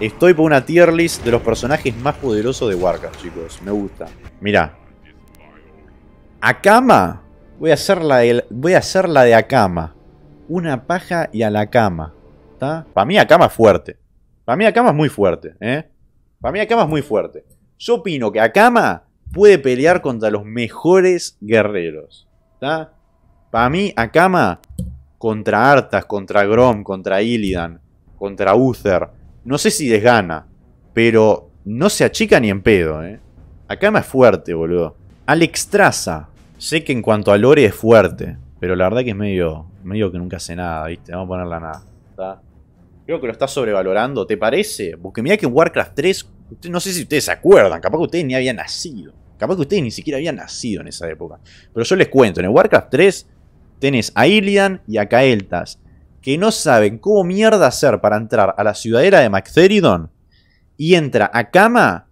Estoy por una tier list de los personajes más poderosos de Warcraft, chicos. Me gusta. Mirá. Akama. Voy a hacer la de, voy a hacer la de Akama. Una paja y a la cama. ¿Está? Para mí Akama es fuerte. Para mí Akama es muy fuerte, ¿eh? Para mí Akama es muy fuerte. Yo opino que Akama puede pelear contra los mejores guerreros. ¿Está? Para mí Akama contra Artas, contra Grom, contra Illidan, contra Uther no sé si desgana, pero no se achica ni en pedo, ¿eh? Acá más fuerte, boludo. Alex Traza. Sé que en cuanto a lore es fuerte, pero la verdad que es medio, medio que nunca hace nada, ¿viste? Vamos a ponerla nada. Creo que lo está sobrevalorando, ¿te parece? Porque mirá que en Warcraft 3, no sé si ustedes se acuerdan, capaz que ustedes ni habían nacido. Capaz que ustedes ni siquiera habían nacido en esa época. Pero yo les cuento, en el Warcraft 3 tenés a Ilian y a Kael'thas que no saben cómo mierda hacer para entrar a la ciudadela de Mactheridon y entra a cama.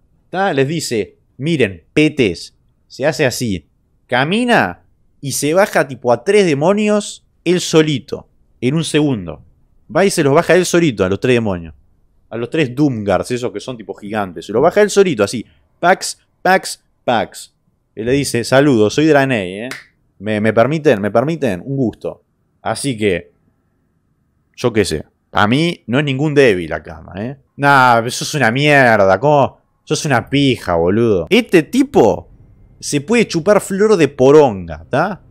les dice, miren, petes, se hace así, camina y se baja tipo a tres demonios él solito, en un segundo. Va y se los baja él solito a los tres demonios. A los tres Doomguards, esos que son tipo gigantes. Se los baja él solito, así. Pax, Pax, Pax. Y le dice, saludos, soy Dranei. Eh. Me, me permiten, me permiten, un gusto. Así que, yo qué sé. A mí no es ningún débil la cama, ¿eh? Nah, es una mierda, ¿cómo? Sos una pija, boludo. Este tipo se puede chupar flor de poronga, ¿está?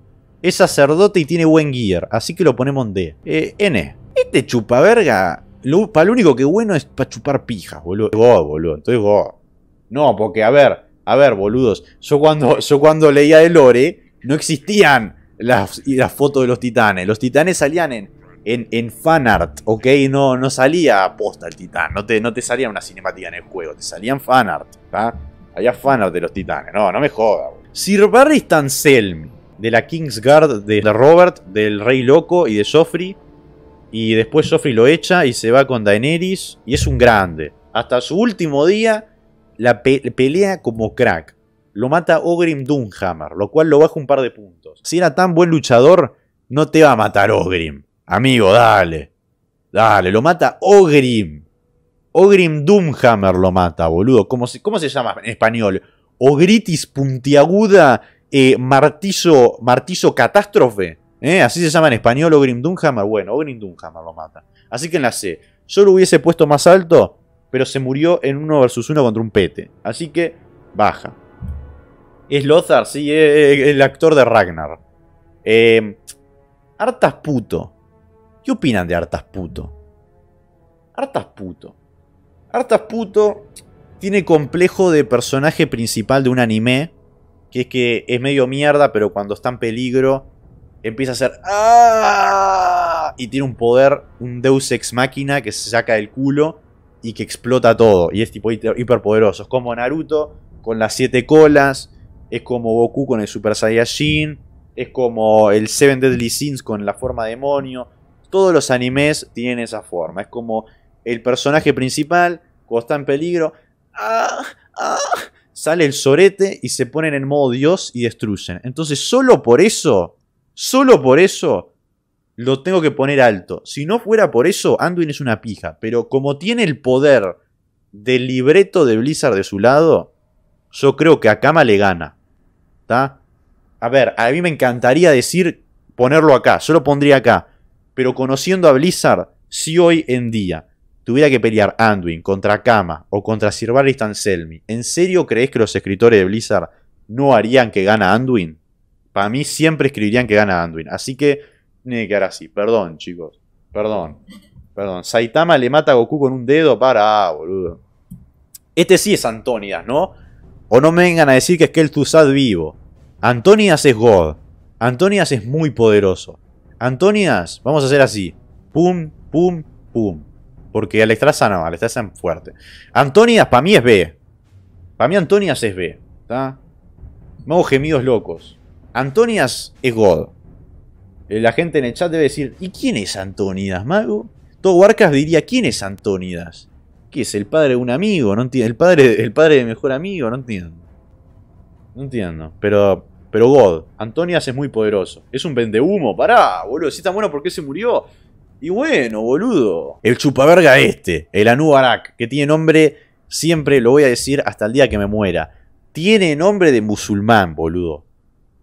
Es sacerdote y tiene buen gear, así que lo ponemos en D. Eh, N. Este chupaverga, lo, para lo único que es bueno es para chupar pijas, boludo. Vos, boludo, entonces vos. No, porque a ver, a ver, boludos. Yo cuando, yo cuando leía el lore, no existían las, las fotos de los titanes. Los titanes salían en en, fanart, ¿ok? No, no salía posta el titán, no te, no te salía una cinemática en el juego, te salían fanart, ¿está? Había fanart de los titanes, no, no me joda. Sir Barristan Selmy de la Kingsguard de Robert, del Rey Loco y de Joffrey, y después Joffrey lo echa y se va con Daenerys, y es un grande. Hasta su último día la pelea como crack. Lo mata Ogrim Dunhammer, lo cual lo baja un par de puntos. Si era tan buen luchador, no te va a matar Ogrim Amigo, dale. Dale, lo mata Ogrim. Ogrim Doomhammer lo mata, boludo. ¿Cómo se, se llama en español? Ogritis puntiaguda eh, martizo, martizo catástrofe. ¿Eh? Así se llama en español Ogrim Doomhammer. Bueno, Ogrim Doomhammer lo mata. Así que en la C. Yo lo hubiese puesto más alto, pero se murió en 1 vs 1 contra un pete. Así que baja. Es Lothar, sí, el actor de Ragnar. Eh, hartas Artas puto. ¿Qué opinan de Artas Puto? Artas Puto. Artas Puto tiene complejo de personaje principal de un anime, que es que es medio mierda, pero cuando está en peligro empieza a hacer ¡Ah! y tiene un poder, un Deus ex máquina que se saca del culo y que explota todo y es tipo hiperpoderoso, es como Naruto con las siete colas, es como Goku con el Super Saiyajin, es como el Seven Deadly Sins con la forma demonio todos los animes tienen esa forma. Es como el personaje principal, cuando está en peligro, ah, ah, sale el sorete y se ponen en modo Dios y destruyen. Entonces, solo por eso, solo por eso, lo tengo que poner alto. Si no fuera por eso, Anduin es una pija. Pero como tiene el poder del libreto de Blizzard de su lado, yo creo que a Kama le gana. ¿Está? A ver, a mí me encantaría decir ponerlo acá. Yo lo pondría acá. Pero conociendo a Blizzard, si hoy en día tuviera que pelear Anduin contra Kama o contra Sir anselmi ¿en serio crees que los escritores de Blizzard no harían que gana Anduin? Para mí siempre escribirían que gana Anduin. Así que tiene que quedar así. Perdón, chicos. Perdón. Perdón. Saitama le mata a Goku con un dedo. Para, boludo. Este sí es Antonidas, ¿no? O no me vengan a decir que es que el vivo. Antonidas es God. Antonias es muy poderoso. Antonias, vamos a hacer así. Pum, pum, pum. Porque extraza no, está es fuerte. Antonias para mí es B. Para mí Antonias es B. ¿Está? Mago gemidos locos. Antonias es God. Eh, la gente en el chat debe decir, ¿y quién es Antonidas, mago? Todo Warcraft diría, ¿quién es Antonidas? ¿Qué es? ¿El padre de un amigo? No entiendo. ¿El padre, el padre de mejor amigo? No entiendo. No entiendo. Pero pero God, Antonias es muy poderoso. Es un vendehumo, pará, boludo. Si está tan bueno, porque se murió? Y bueno, boludo. El chupaverga este, el Anubarak, que tiene nombre, siempre lo voy a decir hasta el día que me muera. Tiene nombre de musulmán, boludo.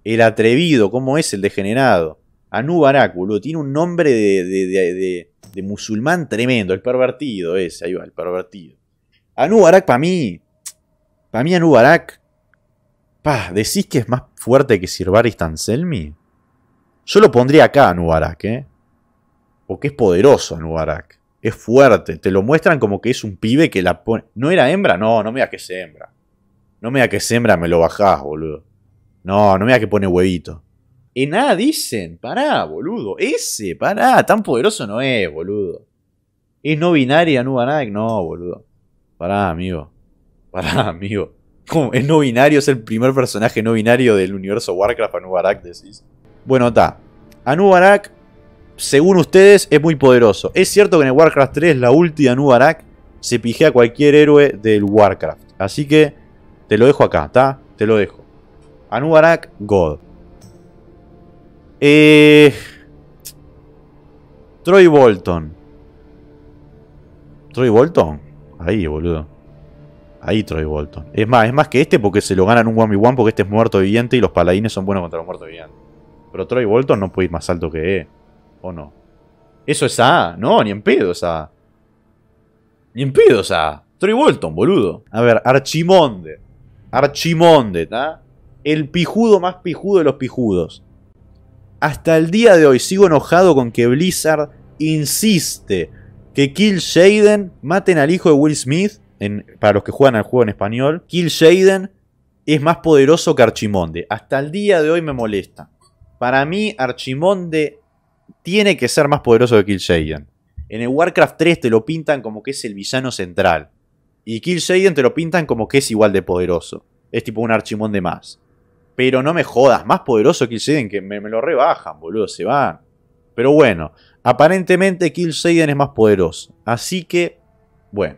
El atrevido, ¿cómo es el degenerado? Anubarak, boludo. Tiene un nombre de, de, de musulmán tremendo. El pervertido ese, ahí va, el pervertido. Anubarak para mí. Para mí Anubarak ¿Decís que es más fuerte que Baris Tanselmi? Yo lo pondría acá a Nubarak, ¿eh? Porque es poderoso Nubarak. Es fuerte. Te lo muestran como que es un pibe que la pone. ¿No era hembra? No, no me que es hembra. No me da que es hembra, me lo bajás, boludo. No, no me da que pone huevito. En A dicen, pará, boludo. Ese, pará, tan poderoso no es, boludo. Es no binaria Nubarak, no, boludo. Pará, amigo. Pará, amigo es no binario, es el primer personaje no binario del universo Warcraft, Anubarak decís. Bueno, está. Anubarak, según ustedes, es muy poderoso. Es cierto que en el Warcraft 3 la ulti Anubarak se pijea a cualquier héroe del Warcraft. Así que te lo dejo acá, ¿está? Te lo dejo. Anubarak, God. Eh... Troy Bolton. Troy Bolton. Ahí, boludo. Ahí Troy Bolton. Es más, es más que este porque se lo ganan un 1v1 porque este es muerto viviente y los paladines son buenos contra los muertos vivientes. Pero Troy Bolton no puede ir más alto que E. ¿O no? ¿Eso es A? No, ni en pedo es A. Ni en pedo es A. Troy Bolton, boludo. A ver, Archimonde. Archimonde, ¿está? El pijudo más pijudo de los pijudos. Hasta el día de hoy sigo enojado con que Blizzard insiste que Kill Shaden maten al hijo de Will Smith para los que juegan al juego en español, Kill Shaden es más poderoso que Archimonde. Hasta el día de hoy me molesta. Para mí, Archimonde tiene que ser más poderoso que Kill Shaden. En el Warcraft 3 te lo pintan como que es el villano central. Y Kill Shaden te lo pintan como que es igual de poderoso. Es tipo un Archimonde más. Pero no me jodas, más poderoso Kill Shaden que me, lo rebajan, boludo, se van. Pero bueno, aparentemente Kill Shaden es más poderoso. Así que, bueno.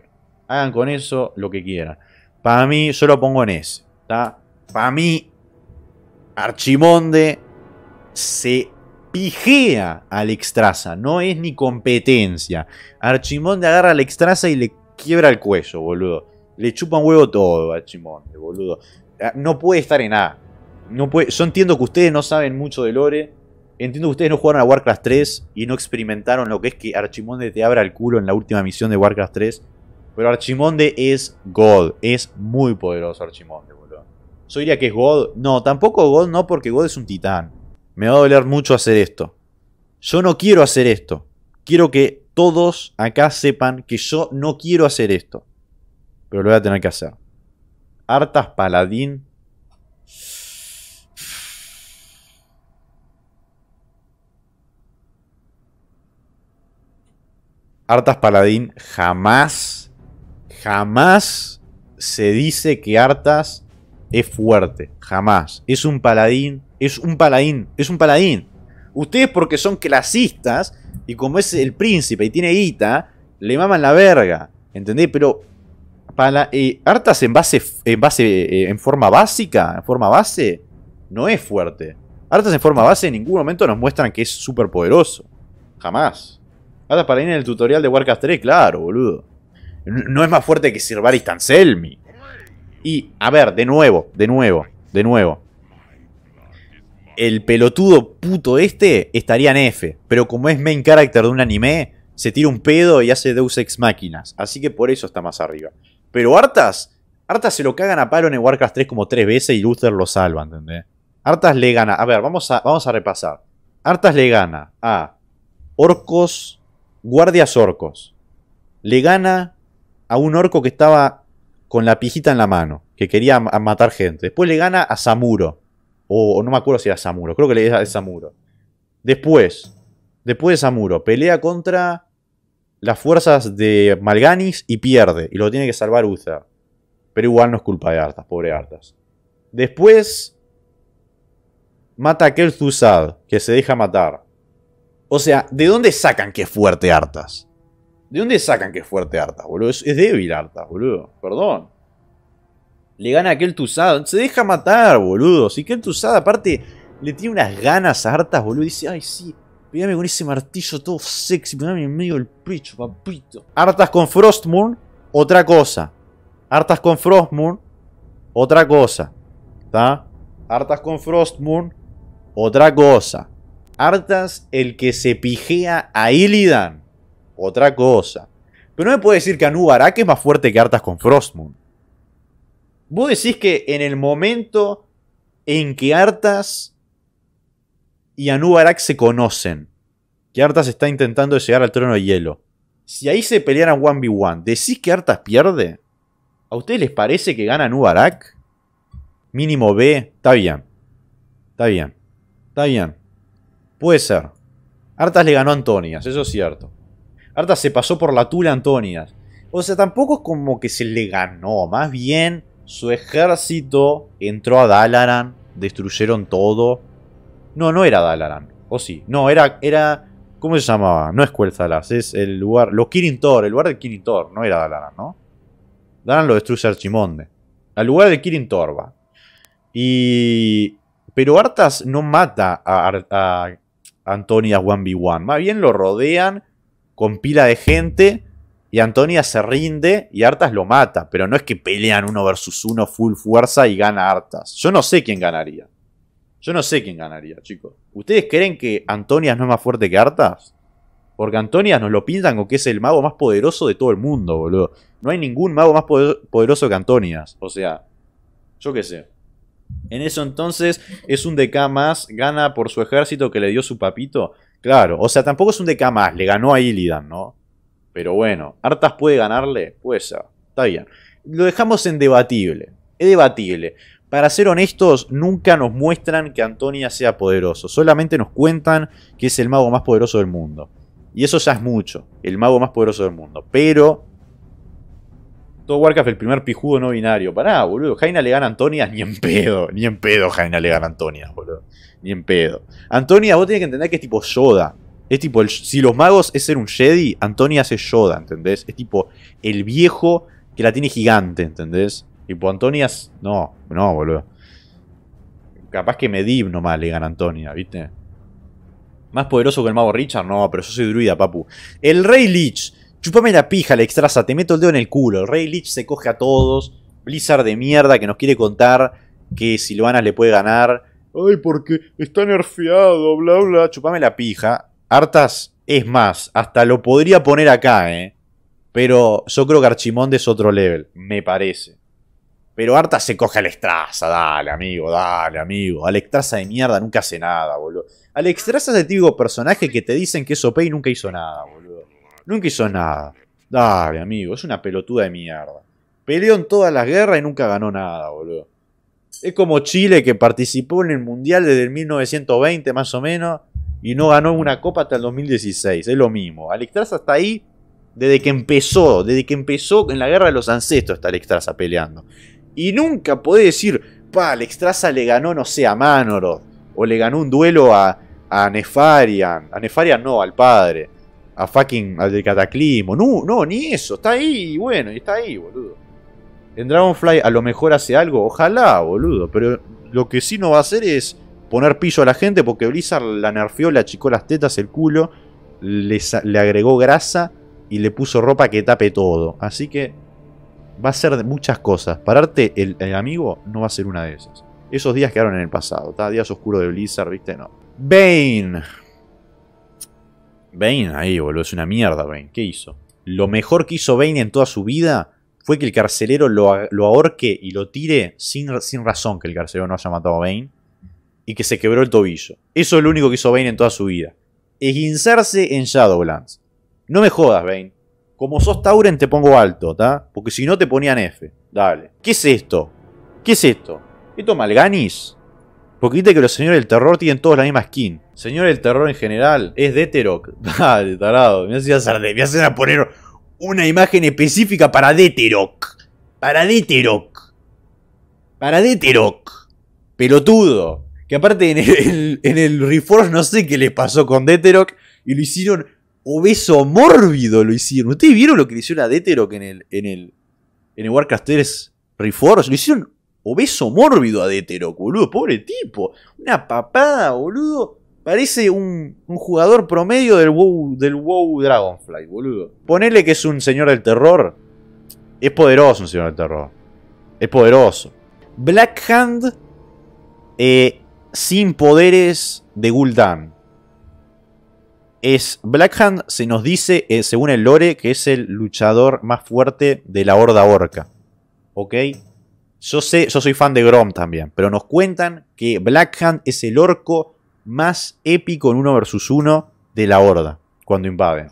Hagan con eso lo que quieran. Para mí, yo lo pongo en ese. Para mí, Archimonde se pijea al Extraza. No es ni competencia. Archimonde agarra al Extraza y le quiebra el cuello, boludo. Le chupa un huevo todo a Archimonde, boludo. Ah, no puede estar en A. No puede... Yo entiendo que ustedes no saben mucho de Lore. Entiendo que ustedes no jugaron a Warcraft 3 y no experimentaron lo que es que Archimonde te abra el culo en la última misión de Warcraft 3 pero Archimonde es God. Es muy poderoso Archimonde, boludo. Yo diría que es God. No, tampoco God no, porque God es un titán. Me va a doler mucho hacer esto. Yo no quiero hacer esto. Quiero que todos acá sepan que yo no quiero hacer esto. Pero lo voy a tener que hacer. Artas Paladín. Artas Paladín jamás jamás se dice que Artas es fuerte. Jamás. Es un paladín. Es un paladín. Es un paladín. Ustedes porque son clasistas y como es el príncipe y tiene guita, le maman la verga. ¿Entendés? Pero para, eh, Artas en base, en base, eh, en forma básica, en forma base, no es fuerte. Artas en forma base en ningún momento nos muestran que es súper poderoso. Jamás. Artas para ir en el tutorial de Warcraft 3, claro, boludo. No es más fuerte que Barry Tanselmi. Y, a ver, de nuevo, de nuevo, de nuevo. El pelotudo puto este estaría en F, pero como es main character de un anime, se tira un pedo y hace Deus Ex Máquinas. Así que por eso está más arriba. Pero Artas, Artas se lo cagan a palo en Warcraft 3 como tres veces y Luther lo salva, ¿entendés? Artas le gana, a ver, vamos a, vamos a repasar. Artas le gana a orcos, guardias orcos. Le gana a un orco que estaba con la pijita en la mano, que quería matar gente. Después le gana a Samuro. O, no me acuerdo si era Samuro, creo que le a Samuro. Después, después de Samuro, pelea contra las fuerzas de Malganis y pierde. Y lo tiene que salvar Uther. Pero igual no es culpa de Artas, pobre Artas. Después mata a Kel'Thuzad, que se deja matar. O sea, ¿de dónde sacan que fuerte Artas? ¿De dónde sacan que es fuerte Arta, boludo? Es, débil Arta, boludo. Perdón. Le gana aquel tusado. Se deja matar, boludo. Si tusada aparte le tiene unas ganas a Artas, boludo. Dice, ay, sí. Pegame con ese martillo todo sexy. Pegame en medio del pecho, papito. Artas con Frostmoon, otra cosa. Artas con Frostmoon, otra cosa. ¿Está? Artas con Frostmoon. otra cosa. Artas el que se pigea a Illidan otra cosa. Pero no me puede decir que Anubarak es más fuerte que Artas con Frostmoon. Vos decís que en el momento en que Artas y Anubarak se conocen, que Artas está intentando llegar al trono de hielo, si ahí se pelearan 1v1, ¿decís que Artas pierde? ¿A ustedes les parece que gana Anubarak? Mínimo B, está bien. Está bien. Está bien. Puede ser. Artas le ganó a Antonias, eso es cierto. Arta se pasó por la tula Antonia. O sea, tampoco es como que se le ganó. Más bien, su ejército entró a Dalaran, destruyeron todo. No, no era Dalaran. O sí, no, era, era... ¿Cómo se llamaba? No es Cuelzalas, es el lugar... Los Tor. el lugar de Kirin Tor. No era Dalaran, ¿no? Dalaran lo destruye Archimonde. Al lugar de Kirin Tor, va. Y... Pero Artas no mata a, Antonia a Antonias 1v1. Más bien lo rodean con pila de gente y Antonia se rinde y Artas lo mata, pero no es que pelean uno versus uno full fuerza y gana Artas. Yo no sé quién ganaría. Yo no sé quién ganaría, chicos. ¿Ustedes creen que Antonias no es más fuerte que Artas? Porque Antonia nos lo pintan como que es el mago más poderoso de todo el mundo, boludo. No hay ningún mago más poderoso que Antonias. O sea, yo qué sé. En eso entonces es un DK más, gana por su ejército que le dio su papito. Claro, o sea, tampoco es un DK más, le ganó a Illidan, ¿no? Pero bueno, ¿Artas puede ganarle? Pues ser, ah, está bien. Lo dejamos en debatible, es debatible. Para ser honestos, nunca nos muestran que Antonia sea poderoso, solamente nos cuentan que es el mago más poderoso del mundo. Y eso ya es mucho, el mago más poderoso del mundo. Pero todo Warcraft, el primer pijudo no binario. Pará, boludo. Jaina le gana a Antonia ni en pedo. Ni en pedo Jaina le gana a Antonia, boludo. Ni en pedo. Antonia, vos tenés que entender que es tipo Yoda. Es tipo, el, si los magos es ser un Jedi, Antonia es Yoda, ¿entendés? Es tipo el viejo que la tiene gigante, ¿entendés? Tipo, Antonia No, no, boludo. Capaz que Medivh nomás le gana Antonia, ¿viste? Más poderoso que el mago Richard, no, pero yo soy druida, papu. El Rey Lich. Chupame la pija, la extraza, te meto el dedo en el culo. El Rey Lich se coge a todos. Blizzard de mierda que nos quiere contar que Silvanas le puede ganar ay, porque está nerfeado, bla, bla, chupame la pija. Artas es más, hasta lo podría poner acá, ¿eh? Pero yo creo que Archimonde es otro level, me parece. Pero Artas se coge a extraza, dale, amigo, dale, amigo. extraza de mierda nunca hace nada, boludo. Al es el típico personaje que te dicen que es y nunca hizo nada, boludo. Nunca hizo nada. Dale, amigo, es una pelotuda de mierda. Peleó en todas las guerras y nunca ganó nada, boludo. Es como Chile que participó en el Mundial desde el 1920 más o menos y no ganó una copa hasta el 2016. Es lo mismo. Alexstrasza está ahí desde que empezó, desde que empezó en la guerra de los ancestros está Alexstrasza peleando. Y nunca podés decir, pa, Alexstrasza le ganó, no sé, a Manoroth o le ganó un duelo a, a Nefarian. A Nefarian no, al padre. A fucking, al del cataclismo. No, no, ni eso. Está ahí, bueno, está ahí, boludo. En Dragonfly a lo mejor hace algo, ojalá, boludo, pero lo que sí no va a hacer es poner piso a la gente porque Blizzard la nerfeó, le achicó las tetas, el culo, le, agregó grasa y le puso ropa que tape todo. Así que va a ser de muchas cosas. Pararte el, amigo no va a ser una de esas. Esos días quedaron en el pasado. ¿está? Días oscuros de Blizzard, ¿viste? No. Bane. Bane, ahí, boludo. Es una mierda, Bane. ¿Qué hizo? Lo mejor que hizo Bane en toda su vida fue que el carcelero lo, ahorque y lo tire sin, sin razón que el carcelero no haya matado a Bane y que se quebró el tobillo. Eso es lo único que hizo Bane en toda su vida. Esguinzarse en Shadowlands. No me jodas, Bane. Como sos Tauren te pongo alto, ¿ta? Porque si no te ponían F. Dale. ¿Qué es esto? ¿Qué es esto? ¿Esto Malganis? Porque viste que los señores del terror tienen todos la misma skin. Señor del terror en general es de Dale, tarado. Me hacían a poner una imagen específica para Deteroc. Para Deterok. Para pero Pelotudo. Que aparte en el, en el no sé qué les pasó con Deterok. Y lo hicieron obeso mórbido. Lo hicieron. ¿Ustedes vieron lo que le hicieron a Deteroc en el, en el, en el Warcraft 3 Lo hicieron obeso mórbido a Deterok, boludo. Pobre tipo. Una papada, boludo Parece un, un, jugador promedio del WoW, del WoW Dragonfly, boludo. Ponele que es un señor del terror. Es poderoso un señor del terror. Es poderoso. Blackhand eh, sin poderes de Gul'dan. Es Blackhand se nos dice, eh, según el lore, que es el luchador más fuerte de la horda orca. ¿Ok? Yo sé, yo soy fan de Grom también, pero nos cuentan que Blackhand es el orco más épico en uno versus uno de la horda cuando invaden.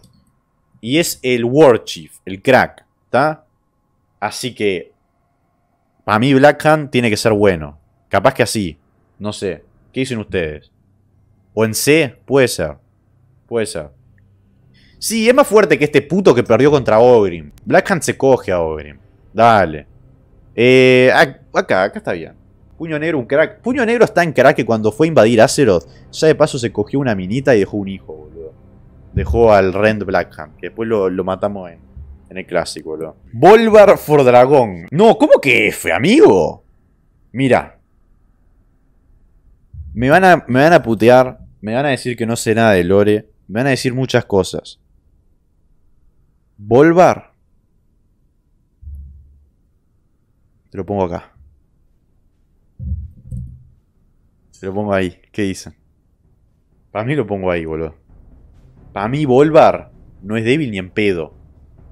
Y es el Warchief el crack, ¿está? Así que para mí Blackhand tiene que ser bueno. Capaz que así, no sé. ¿Qué dicen ustedes? O en C, puede ser. Puede ser. Sí, es más fuerte que este puto que perdió contra Ogrim. Blackhand se coge a Ogrim. Dale. Eh, acá, acá está bien. Puño Negro, un crack. Puño Negro está en crack que cuando fue a invadir Azeroth, ya de paso se cogió una minita y dejó un hijo, boludo. Dejó al Rend Blackham, que después lo, matamos en, el clásico, boludo. Volvar for Dragón No, ¿cómo que F, amigo? Mira. Me van, a, me van a putear, me van a decir que no sé nada de Lore, me van a decir muchas cosas. Volvar. Te lo pongo acá. Se lo pongo ahí. ¿Qué dicen? Para mí lo pongo ahí, boludo. Para mí, Volvar no es débil ni en pedo.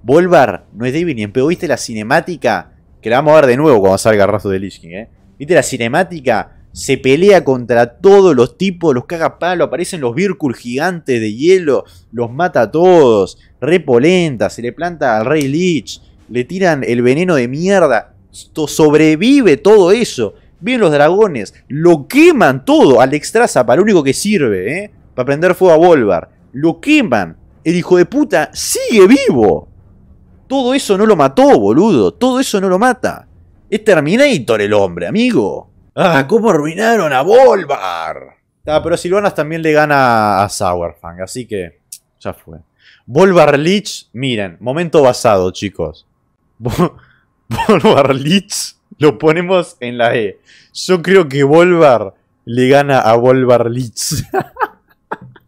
Volvar no es débil ni en pedo. ¿Viste la cinemática? Que la vamos a ver de nuevo cuando salga Rastro de Lich King, ¿eh? ¿Viste la cinemática? Se pelea contra todos los tipos, los caga palo, aparecen los Virkul gigantes de hielo, los mata a todos, repolenta, se le planta al Rey Lich, le tiran el veneno de mierda, sobrevive todo eso. Vienen los dragones, lo queman todo al extrasa. para lo único que sirve, ¿eh? Para prender fuego a Volvar. Lo queman. El hijo de puta sigue vivo. Todo eso no lo mató, boludo. Todo eso no lo mata. Es Terminator el hombre, amigo. Ah, ¿cómo arruinaron a Volvar? Ah, pero Silvanas también le gana a Sauerfang, así que ya fue. Volvar Lich, miren, momento basado, chicos. Volvar Lich lo ponemos en la E. Yo creo que Volvar le gana a Volvar Lich.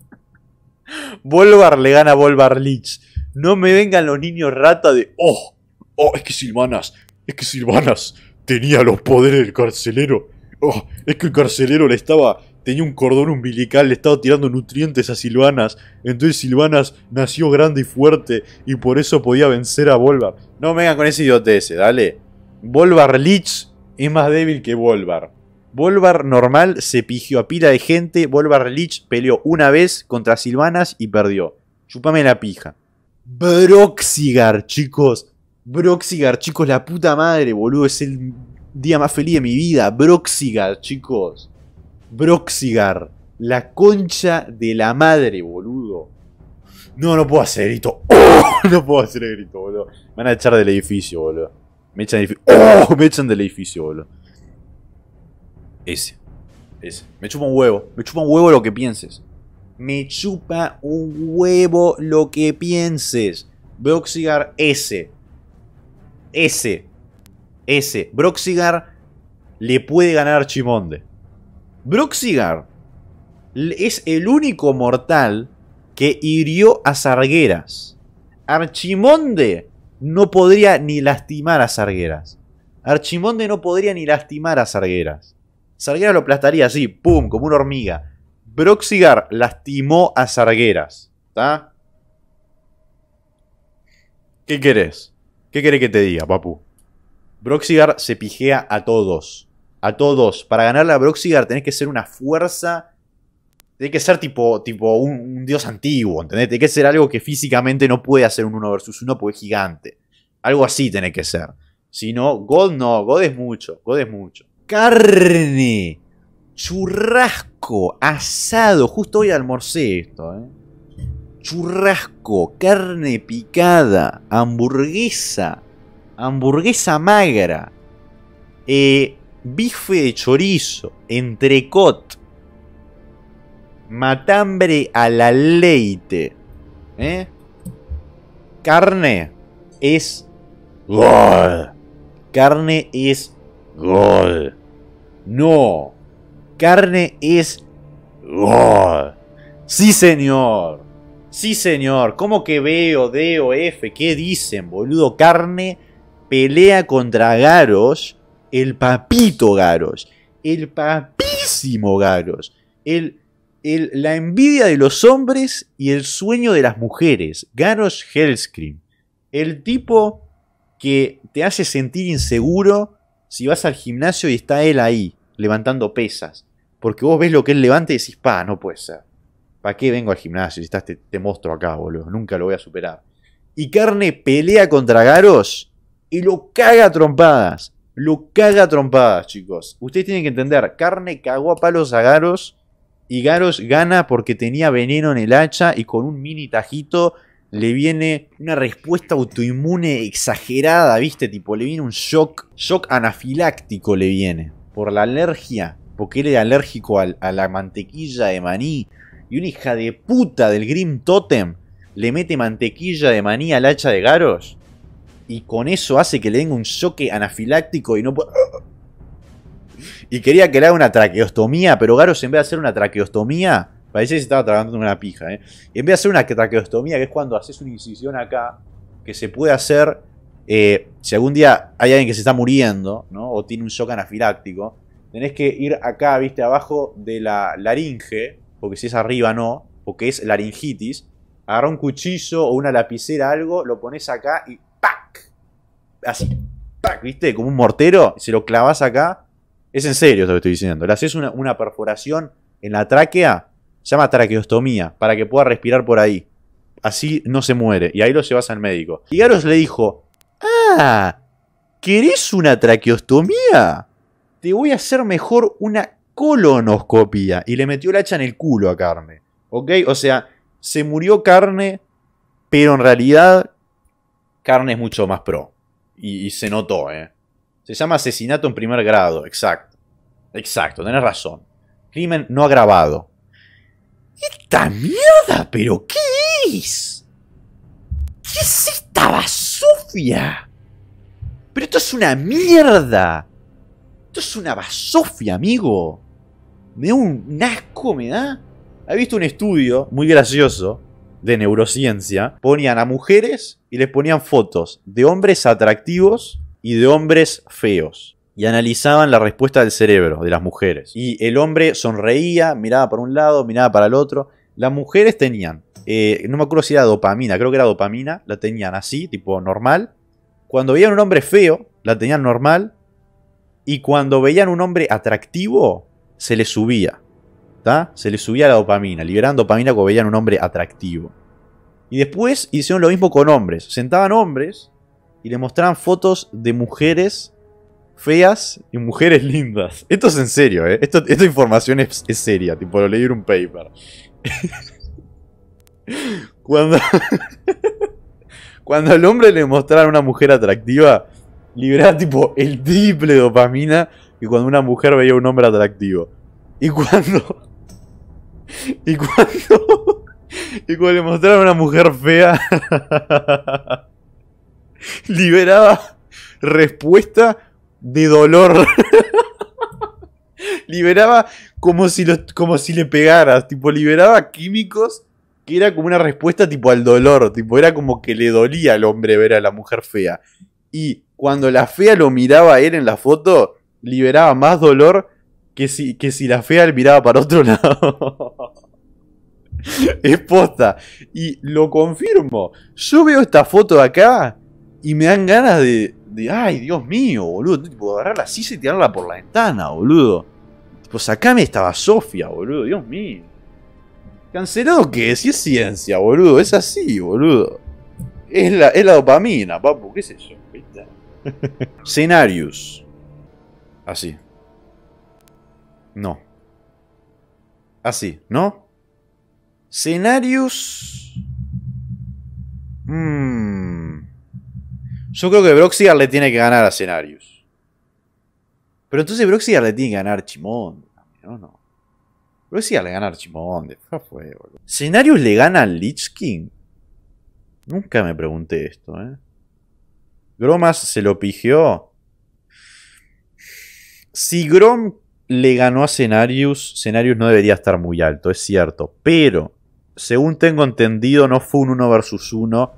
Volvar le gana a Volvar Lich. No me vengan los niños rata de. ¡Oh! ¡Oh! Es que Silvanas. Es que Silvanas tenía los poderes del carcelero. ¡Oh! Es que el carcelero le estaba. Tenía un cordón umbilical, le estaba tirando nutrientes a Silvanas. Entonces Silvanas nació grande y fuerte y por eso podía vencer a Volvar. No me vengan con ese ese, ¿eh? dale. Volvar Lich es más débil que Volvar. Volvar normal se pigió a pila de gente. Volvar Lich peleó una vez contra Silvanas y perdió. Chupame la pija. Broxigar, chicos. Broxigar, chicos, la puta madre, boludo. Es el día más feliz de mi vida. Broxigar, chicos. Broxigar. La concha de la madre, boludo. No, no puedo hacer grito. No puedo hacer grito, boludo. Me van a echar del edificio, boludo. ¡Oh! Me echan del edificio. Me boludo. Ese. Ese. Me chupa un huevo. Me chupa un huevo lo que pienses. Me chupa un huevo lo que pienses. Broxigar ese Ese ese Broxigar le puede ganar Chimonde. Broxigar es el único mortal que hirió a Sargueras. Archimonde no podría ni lastimar a Sargueras. Archimonde no podría ni lastimar a Sargueras. Sargueras lo aplastaría así, pum, como una hormiga. Broxigar lastimó a Sargueras. ¿Qué querés? ¿Qué querés que te diga, papu? Broxigar se pijea a todos. A todos. Para ganarle a Broxigar tenés que ser una fuerza tiene que ser tipo, tipo un, dios antiguo, ¿entendés? Tiene que ser algo que físicamente no puede hacer un 1 versus 1 porque es gigante. Algo así tiene que ser. Si no, God no, God es mucho, God es mucho. Carne, churrasco, asado. Justo hoy almorcé esto, ¿eh? Churrasco, carne picada, hamburguesa, hamburguesa magra, eh, bife de chorizo, entrecot, Matambre a la leite. ¿Eh? Carne es gol. Carne es gol. No. Carne es gol. Sí, señor. Sí, señor. ¿Cómo que veo, D o F? ¿Qué dicen, boludo? Carne pelea contra Garos. El papito Garos. El papísimo Garos. El la envidia de los hombres y el sueño de las mujeres. Garos Hellscream. El tipo que te hace sentir inseguro si vas al gimnasio y está él ahí, levantando pesas. Porque vos ves lo que él levanta y decís, pa, no puede ser. ¿Para qué vengo al gimnasio si está este monstruo acá, boludo? Nunca lo voy a superar. Y Carne pelea contra Garos y lo caga a trompadas. Lo caga a trompadas, chicos. Ustedes tienen que entender, Carne cagó a palos a Garos y Garos gana porque tenía veneno en el hacha y con un mini tajito le viene una respuesta autoinmune exagerada, ¿viste? Tipo, le viene un shock, shock anafiláctico le viene por la alergia, porque él era alérgico a la mantequilla de maní. Y una hija de puta del Grim Totem le mete mantequilla de maní al hacha de Garos. Y con eso hace que le den un shock anafiláctico y no puede y quería que le haga una traqueostomía, pero Garos en vez de hacer una traqueostomía, parecía que se estaba tragando una pija, ¿eh? en vez de hacer una traqueostomía, que es cuando haces una incisión acá, que se puede hacer, eh, si algún día hay alguien que se está muriendo, ¿no? O tiene un shock anafiláctico, tenés que ir acá, viste, abajo de la laringe, porque si es arriba no, porque es laringitis, agarra un cuchillo o una lapicera, algo, lo pones acá y ¡pac! Así, ¡pac! ¿Viste? Como un mortero, se lo clavas acá es en serio esto que estoy diciendo. Le haces una, perforación en la tráquea, se llama traqueostomía, para que pueda respirar por ahí. Así no se muere. Y ahí lo llevas al médico. Y Garos le dijo: Ah, ¿querés una traqueostomía? Te voy a hacer mejor una colonoscopía. Y le metió el hacha en el culo a carne. ¿Ok? O sea, se murió carne, pero en realidad carne es mucho más pro. y se notó, ¿eh? Se llama asesinato en primer grado, exacto. Exacto, tenés razón. Crimen no agravado. ¡Esta mierda! ¿Pero qué es? ¿Qué es esta basofia? Pero esto es una mierda. Esto es una basofia, amigo. Me da un asco, me da. He visto un estudio muy gracioso de neurociencia. Ponían a mujeres y les ponían fotos de hombres atractivos y de hombres feos. Y analizaban la respuesta del cerebro de las mujeres. Y el hombre sonreía, miraba para un lado, miraba para el otro. Las mujeres tenían, eh, no me acuerdo si era dopamina, creo que era dopamina, la tenían así, tipo normal. Cuando veían un hombre feo, la tenían normal. Y cuando veían un hombre atractivo, se les subía. Se les subía la dopamina, liberando dopamina cuando veían un hombre atractivo. Y después hicieron lo mismo con hombres. Sentaban hombres y le mostraban fotos de mujeres feas y mujeres lindas. Esto es en serio, ¿eh? esta información es, seria, tipo lo leí en un paper. cuando, cuando al hombre le a una mujer atractiva, liberaba tipo el triple dopamina y cuando una mujer veía a un hombre atractivo. Y cuando... Y cuando... Y cuando le mostraron a una mujer fea... liberaba respuesta de dolor. liberaba como si, como si le pegaras, tipo, liberaba químicos que era como una respuesta tipo al dolor, tipo, era como que le dolía al hombre ver a la mujer fea. Y cuando la fea lo miraba a él en la foto, liberaba más dolor que si, que si la fea le miraba para otro lado. es Y lo confirmo. Yo veo esta foto de acá y me dan ganas de, ay, Dios mío, boludo, tipo, agarrar la sisa y tirarla por la ventana, boludo. Tipo, sacame estaba Sofía boludo, Dios mío. ¿Cancelado qué? Si es ciencia, boludo, es así, boludo. Es la, dopamina, papu, qué sé yo. Scenarios. Así. No. Así, ¿no? Scenarios. Mmm. Yo creo que Broxigar le tiene que ganar a Scenarios, Pero entonces Broxiar le tiene que ganar a Chimonde. No, no. le gana a Chimonde. le gana a Lich King? Nunca me pregunté esto, ¿eh? ¿Gromas se lo pigió? Si Grom le ganó a Scenarios, Scenarios no debería estar muy alto, es cierto. Pero, según tengo entendido, no fue un 1 versus 1.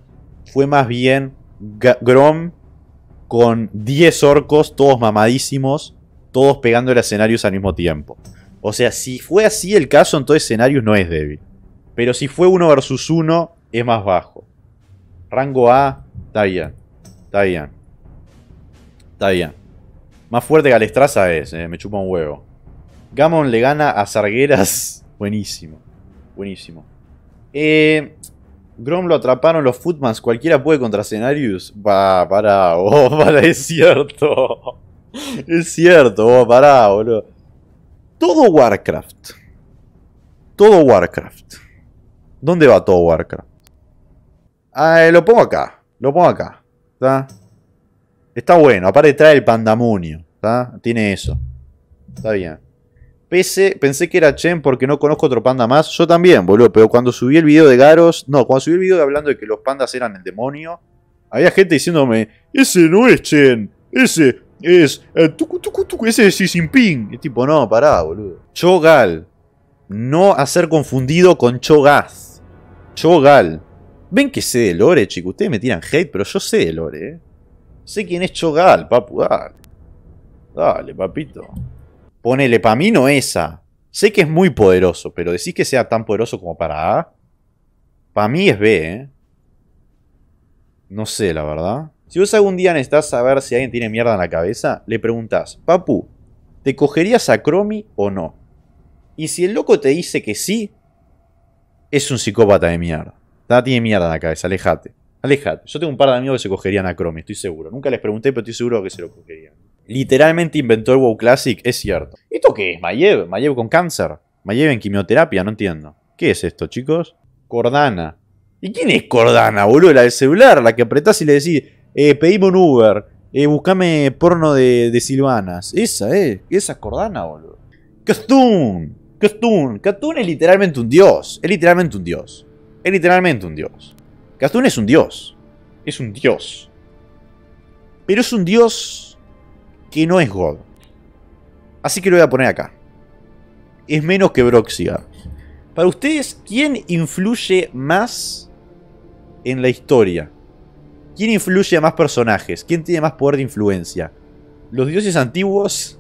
Fue más bien Grom con 10 orcos, todos mamadísimos, todos pegando el escenario al mismo tiempo. O sea, si fue así el caso, En todo escenario no es débil. Pero si fue 1 versus 1, es más bajo. Rango A, está bien. Está bien. Está bien. Más fuerte que Alestraza es, eh, me chupa un huevo. Gamon le gana a Zargueras. Buenísimo. Buenísimo. Eh, Grom lo atraparon los Footmans. Cualquiera puede contra Scenarius. Va, pará. Oh, es cierto. Es cierto, pará, boludo. Todo Warcraft. Todo Warcraft. ¿Dónde va todo Warcraft? Ah, eh, lo pongo acá. Lo pongo acá. ¿Está? bueno. Aparte trae el pandamonio. Tiene eso. Está bien. Pese, pensé que era Chen porque no conozco otro panda más. Yo también, boludo. Pero cuando subí el video de Garos. No, cuando subí el video hablando de que los pandas eran el demonio. Había gente diciéndome: Ese no es Chen. Ese es. Eh, ese es Xi Jinping. Y tipo, no, pará, boludo. Chogal. No a ser confundido con Chogaz. Chogal. Ven que sé de lore, chico Ustedes me tiran hate, pero yo sé de lore, eh. Sé quién es Chogal, papu. dale papito. Ponele, para mí no esa. Sé que es muy poderoso, pero decís que sea tan poderoso como para A. Para mí es B, ¿eh? No sé, la verdad. Si vos algún día necesitas saber si alguien tiene mierda en la cabeza, le preguntás, Papu, ¿te cogerías a Cromi o no? Y si el loco te dice que sí, es un psicópata de mierda. Está, tiene mierda en la cabeza, alejate. Alejate. Yo tengo un par de amigos que se cogerían a Cromi, estoy seguro. Nunca les pregunté, pero estoy seguro que se lo cogerían literalmente inventó el WoW Classic, es cierto. ¿Esto qué es? Mayev, Mayev con cáncer, Mayev en quimioterapia, no entiendo. ¿Qué es esto, chicos? Cordana. ¿Y quién es Cordana, boludo? La del celular, la que apretás y le decís, eh, un Uber, eh, buscame porno de, Silvanas. Esa, eh, esa es Cordana, boludo. Castun, Castun, Castun es literalmente un dios, es literalmente un dios, es literalmente un dios. Castun es un dios, es un dios. Pero es un dios que no es God. Así que lo voy a poner acá. Es menos que Broxia. Para ustedes, ¿quién influye más en la historia? ¿Quién influye a más personajes? ¿Quién tiene más poder de influencia? ¿Los dioses antiguos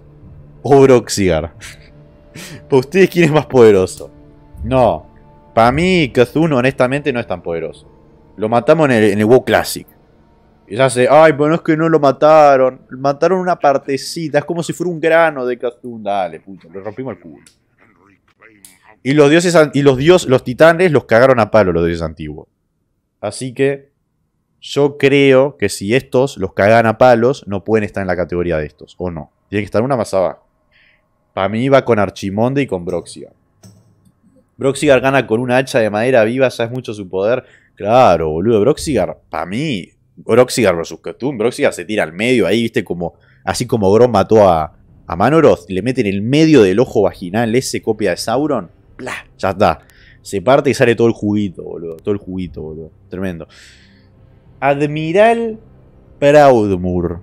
o Broxigar? ¿Para ustedes quién es más poderoso? No. Para mí, Cthulhu honestamente no es tan poderoso. Lo matamos en el, en el WoW Classic. Y ya se, ay, bueno, es que no lo mataron. Mataron una partecita, es como si fuera un grano de Castunda. Dale, puto, le rompimos el culo. Y los dioses, y los dios, los titanes los cagaron a palo los dioses antiguos. Así que yo creo que si estos los cagan a palos, no pueden estar en la categoría de estos, o no. Tiene que estar una más abajo. Para mí va con Archimonde y con Broxigar. Broxigar gana con una hacha de madera viva, ya es mucho su poder. Claro, boludo, Broxigar, para mí Broxigar Broxigar se tira al medio ahí, viste, como así como Grom mató a, a Manoroth, le mete en el medio del ojo vaginal ese copia de Sauron. Bla, ya está. Se parte y sale todo el juguito, boludo. Todo el juguito, boludo. Tremendo. Admiral Proudmur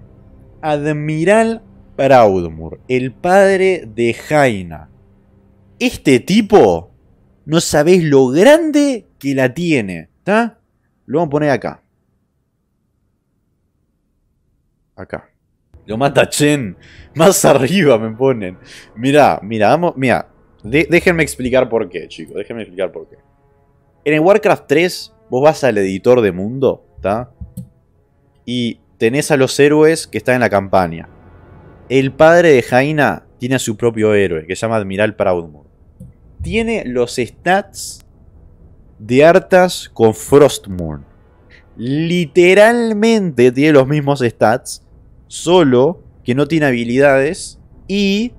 Admiral Proudmoore, el padre de Jaina. Este tipo, no sabéis lo grande que la tiene. ¿Está? Lo vamos a poner acá. acá. Lo mata Chen. Más arriba me ponen. Mira, mira vamos, mirá. déjenme explicar por qué, chicos. Déjenme explicar por qué. En el Warcraft 3, vos vas al editor de mundo, ¿está? Y tenés a los héroes que están en la campaña. El padre de Jaina tiene a su propio héroe, que se llama Admiral Proudmoore. Tiene los stats de Artas con Frostmourne. Literalmente tiene los mismos stats solo, que no tiene habilidades, y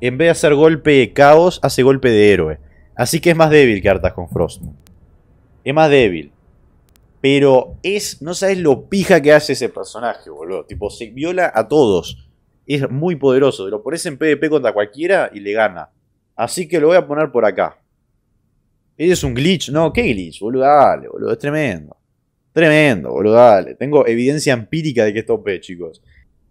en vez de hacer golpe de caos, hace golpe de héroe. Así que es más débil que Artas con Frost. Es más débil. Pero es, no sabes lo pija que hace ese personaje, boludo. Tipo, se viola a todos. Es muy poderoso. Lo pones en PvP contra cualquiera y le gana. Así que lo voy a poner por acá. Es un glitch. No, ¿qué glitch? Boludo, dale, boludo. Es tremendo. Tremendo, boludo, dale. Tengo evidencia empírica de que esto P, chicos.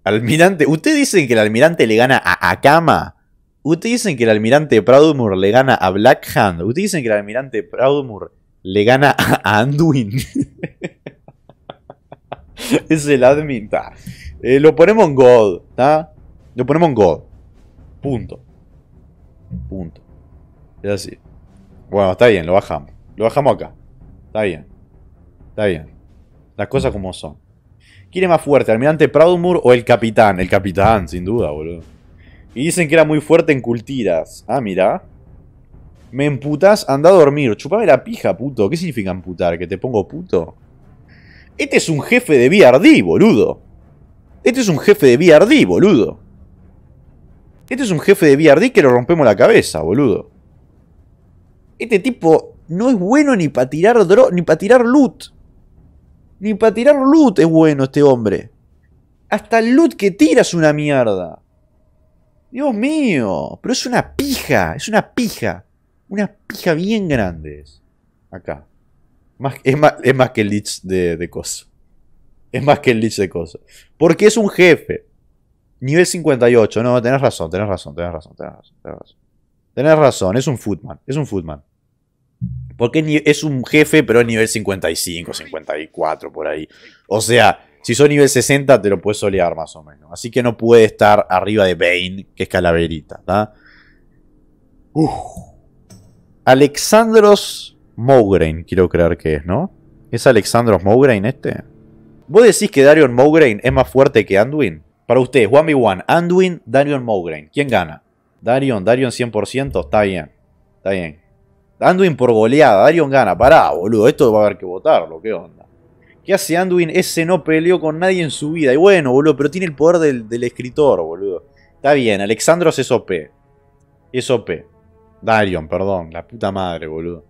Almirante, usted dicen que el almirante le gana a Akama? ¿Ustedes dicen que el almirante Proudmoore le gana a Blackhand? ¿Ustedes dicen que el almirante Proudmoore le gana a Anduin? es el admin, eh, lo ponemos en God, ¿está? Lo ponemos en God. Punto. Punto. Es así. Bueno, está bien, lo bajamos. Lo bajamos acá. Está bien. Está bien. Las cosas como son. ¿Quién es más fuerte, Almirante Proudmoor o el Capitán? El Capitán, sin duda, boludo. Y dicen que era muy fuerte en cultiras. Ah, mira, Me emputás, anda a dormir. Chupame la pija, puto. ¿Qué significa emputar? ¿Que te pongo puto? Este es un jefe de BRD, boludo. Este es un jefe de BRD, boludo. Este es un jefe de BRD que lo rompemos la cabeza, boludo. Este tipo no es bueno ni para tirar dro ni para tirar loot. Ni para tirar loot es bueno este hombre. Hasta el loot que tira es una mierda. Dios mío, pero es una pija, es una pija. Una pija bien grande Acá. es, más, que el Lich de, cosas Es más que el Lich de cosas Porque es un jefe. Nivel 58. No, tenés razón, tenés razón, tenés razón, tenés razón, tenés razón. Tenés razón, es un footman, es un footman. Porque es un jefe, pero es nivel 55, 54, por ahí. O sea, si sos nivel 60, te lo puedes solear más o menos. Así que no puede estar arriba de Bane, que es calaverita, ¿Verdad? Uf. Alexandros Mowgrain, quiero creer que es, ¿no? ¿Es Alexandros Mowgrain este? ¿Vos decís que Darion Mowgrain es más fuerte que Anduin? Para ustedes, 1v1, Anduin, Darion Mowgrain. ¿Quién gana? Darion, Darion 100%, está bien. Está bien. Anduin por goleada, Darion gana, pará, boludo, esto va a haber que votarlo, ¿qué onda? ¿Qué hace Anduin? Ese no peleó con nadie en su vida. Y bueno, boludo, pero tiene el poder del, escritor, boludo. Está bien, Alexandros es OP. Es OP. Darion, perdón, la puta madre, boludo.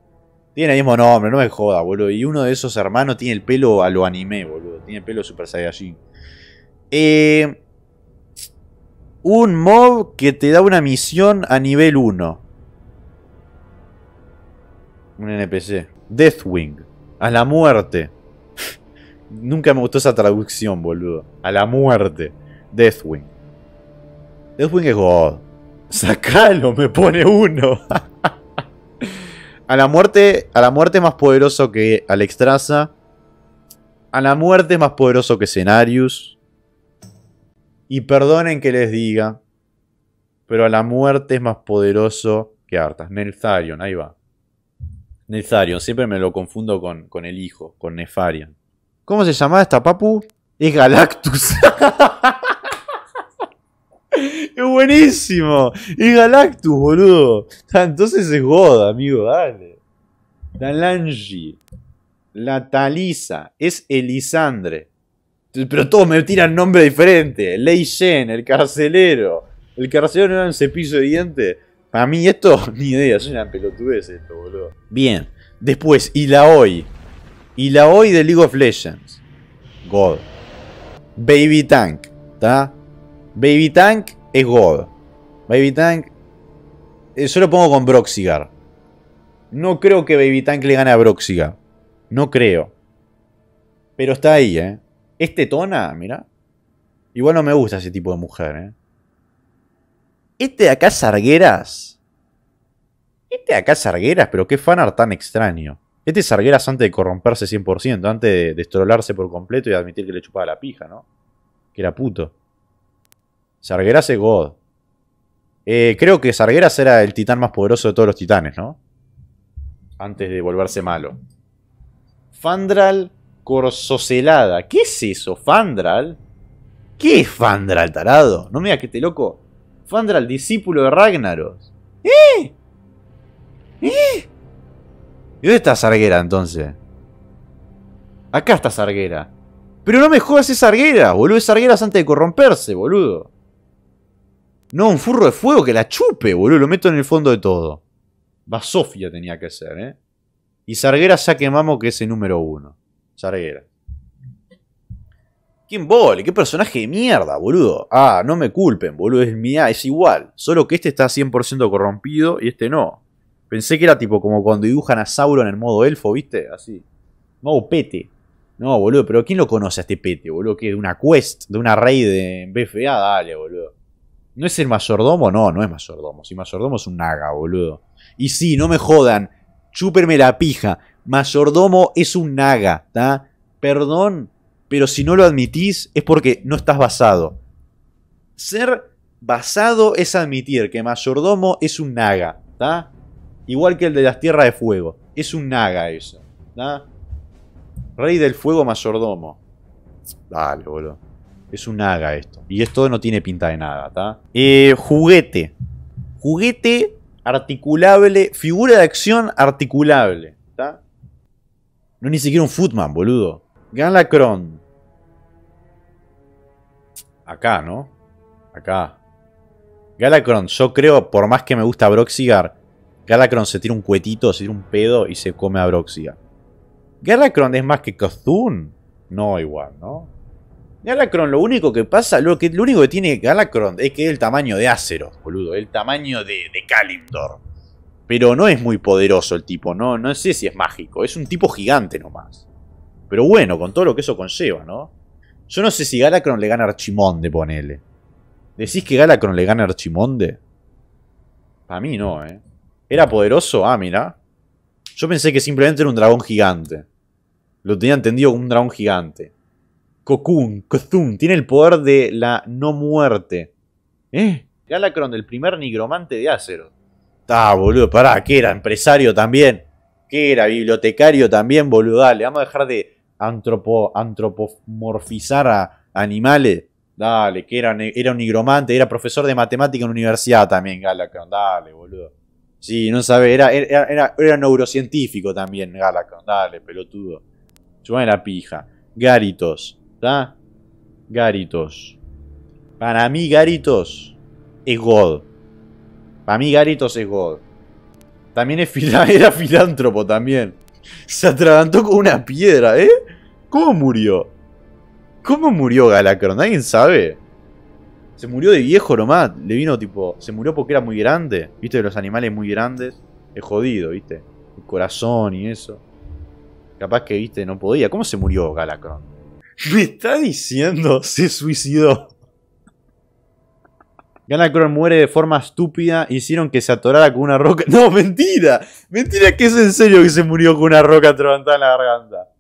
Tiene el mismo nombre, no me joda, boludo. Y uno de esos hermanos tiene el pelo a lo anime, boludo. Tiene el pelo Super Saiyajin. Eh, un mob que te da una misión a nivel 1. Un NPC. Deathwing. A la muerte. Nunca me gustó esa traducción, boludo. A la muerte. Deathwing. Deathwing es God. Sacalo, me pone uno. a la muerte. A la muerte es más poderoso que Alexstrasza. A la muerte es más poderoso que Cenarius. Y perdonen que les diga. Pero a la muerte es más poderoso que Arthas Neltharion, ahí va. Nefario, siempre me lo confundo con, el hijo, con Nefarian. ¿Cómo se llamaba esta papu? Es Galactus. es buenísimo. Es Galactus, boludo. Ah, entonces es Goda, amigo, dale. Dalangi. La Talisa. Es Elisandre. Pero todos me tiran nombre diferente. Lei Shen, el carcelero. El carcelero no era un cepillo de dientes. Para mí esto, ni idea, soy una pelotudez esto, boludo. Bien, después, y la hoy. Y la hoy de League of Legends. God. Baby Tank, ¿está? Baby Tank es God. Baby Tank. Eh, yo lo pongo con Broxigar. No creo que Baby Tank le gane a Broxigar. No creo. Pero está ahí, ¿eh? Este Tona, mira. Igual no me gusta ese tipo de mujer, ¿eh? Este de acá es Este de acá es Argueras, pero qué fanar tan extraño. Este es antes de corromperse 100%, antes de destrolarse por completo y admitir que le chupaba la pija, ¿no? Que era puto. Sargueras es God. Eh, creo que Sargueras era el titán más poderoso de todos los titanes, ¿no? Antes de volverse malo. Fandral Corsocelada. ¿Qué es eso? ¿Fandral? ¿Qué es Fandral, tarado? No me digas que este loco Fandral, el discípulo de Ragnaros. ¿Eh? ¿Eh? ¿Y dónde está Sarguera entonces? Acá está Sarguera. Pero no me jodas, es Sarguera, boludo. Es antes de corromperse, boludo. No, un furro de fuego que la chupe, boludo. Lo meto en el fondo de todo. Basofia tenía que ser, ¿eh? Y Sarguera ya quemamos que es el número uno. Sarguera. ¿Quién vole? ¿Qué personaje de mierda, boludo? Ah, no me culpen, boludo, es mía, ah, es igual. Solo que este está 100% corrompido y este no. Pensé que era tipo como cuando dibujan a Sauron en el modo elfo, ¿viste? Así. No, pete. No, boludo, pero ¿quién lo conoce a este pete, boludo? Que de una quest, de una raid de BFA, ah, dale, boludo. ¿No es el mayordomo? No, no es mayordomo. Si mayordomo es un naga, boludo. Y sí, no me jodan. Chúperme la pija. Mayordomo es un naga, ¿está? Perdón, pero si no lo admitís es porque no estás basado. Ser basado es admitir que mayordomo es un naga, ¿está? Igual que el de las tierras de fuego. Es un naga eso, Rey del fuego mayordomo. Dale, boludo. Es un naga esto. Y esto no tiene pinta de nada, ¿está? Eh, juguete. Juguete articulable. Figura de acción articulable, No es ni siquiera un footman, boludo. Galacron. Acá, ¿no? Acá. Galacron, yo creo, por más que me gusta Broxigar, Galacron se tira un cuetito, se tira un pedo y se come a Broxigar. Galacron es más que Cthulhu. No, igual, ¿no? Galacron lo único que pasa, lo, que, lo único que tiene Galacron es que es el tamaño de Acero, boludo. El tamaño de, de Pero no es muy poderoso el tipo, no, no sé si es mágico. Es un tipo gigante nomás. Pero bueno, con todo lo que eso conlleva, ¿no? Yo no sé si Galacron le gana Archimonde, ponele. ¿Decís que Galacron le gana a Archimonde? A mí no, ¿eh? ¿Era poderoso? Ah, mira. Yo pensé que simplemente era un dragón gigante. Lo tenía entendido como un dragón gigante. Kokun, tiene el poder de la no muerte. ¿Eh? Galacron, el primer nigromante de Acero. Está, boludo, pará, que era empresario también. Que era bibliotecario también, boludo. Dale, vamos a dejar de antropo, antropomorfizar a animales. Dale, que era, era un nigromante, era profesor de matemática en la universidad también, Galacron. Dale, boludo. Sí, no sabe, era, era, era, neurocientífico también, Galacron. Dale, pelotudo. Chupame la pija. Garitos, ¿está? Garitos. Para mí, Garitos es God. Para mí, Garitos es God. También era filántropo también. Se atragantó con una piedra, ¿eh? ¿Cómo murió? ¿Cómo murió Galacron? ¿Alguien sabe? Se murió de viejo nomás. Le vino tipo. Se murió porque era muy grande. ¿Viste? Los animales muy grandes. Es jodido, ¿viste? El corazón y eso. Capaz que, ¿viste? No podía. ¿Cómo se murió Galacron? Me está diciendo. Se suicidó. Galacron muere de forma estúpida. Hicieron que se atorara con una roca. No, mentira. Mentira que es en serio que se murió con una roca Atormentada en la garganta.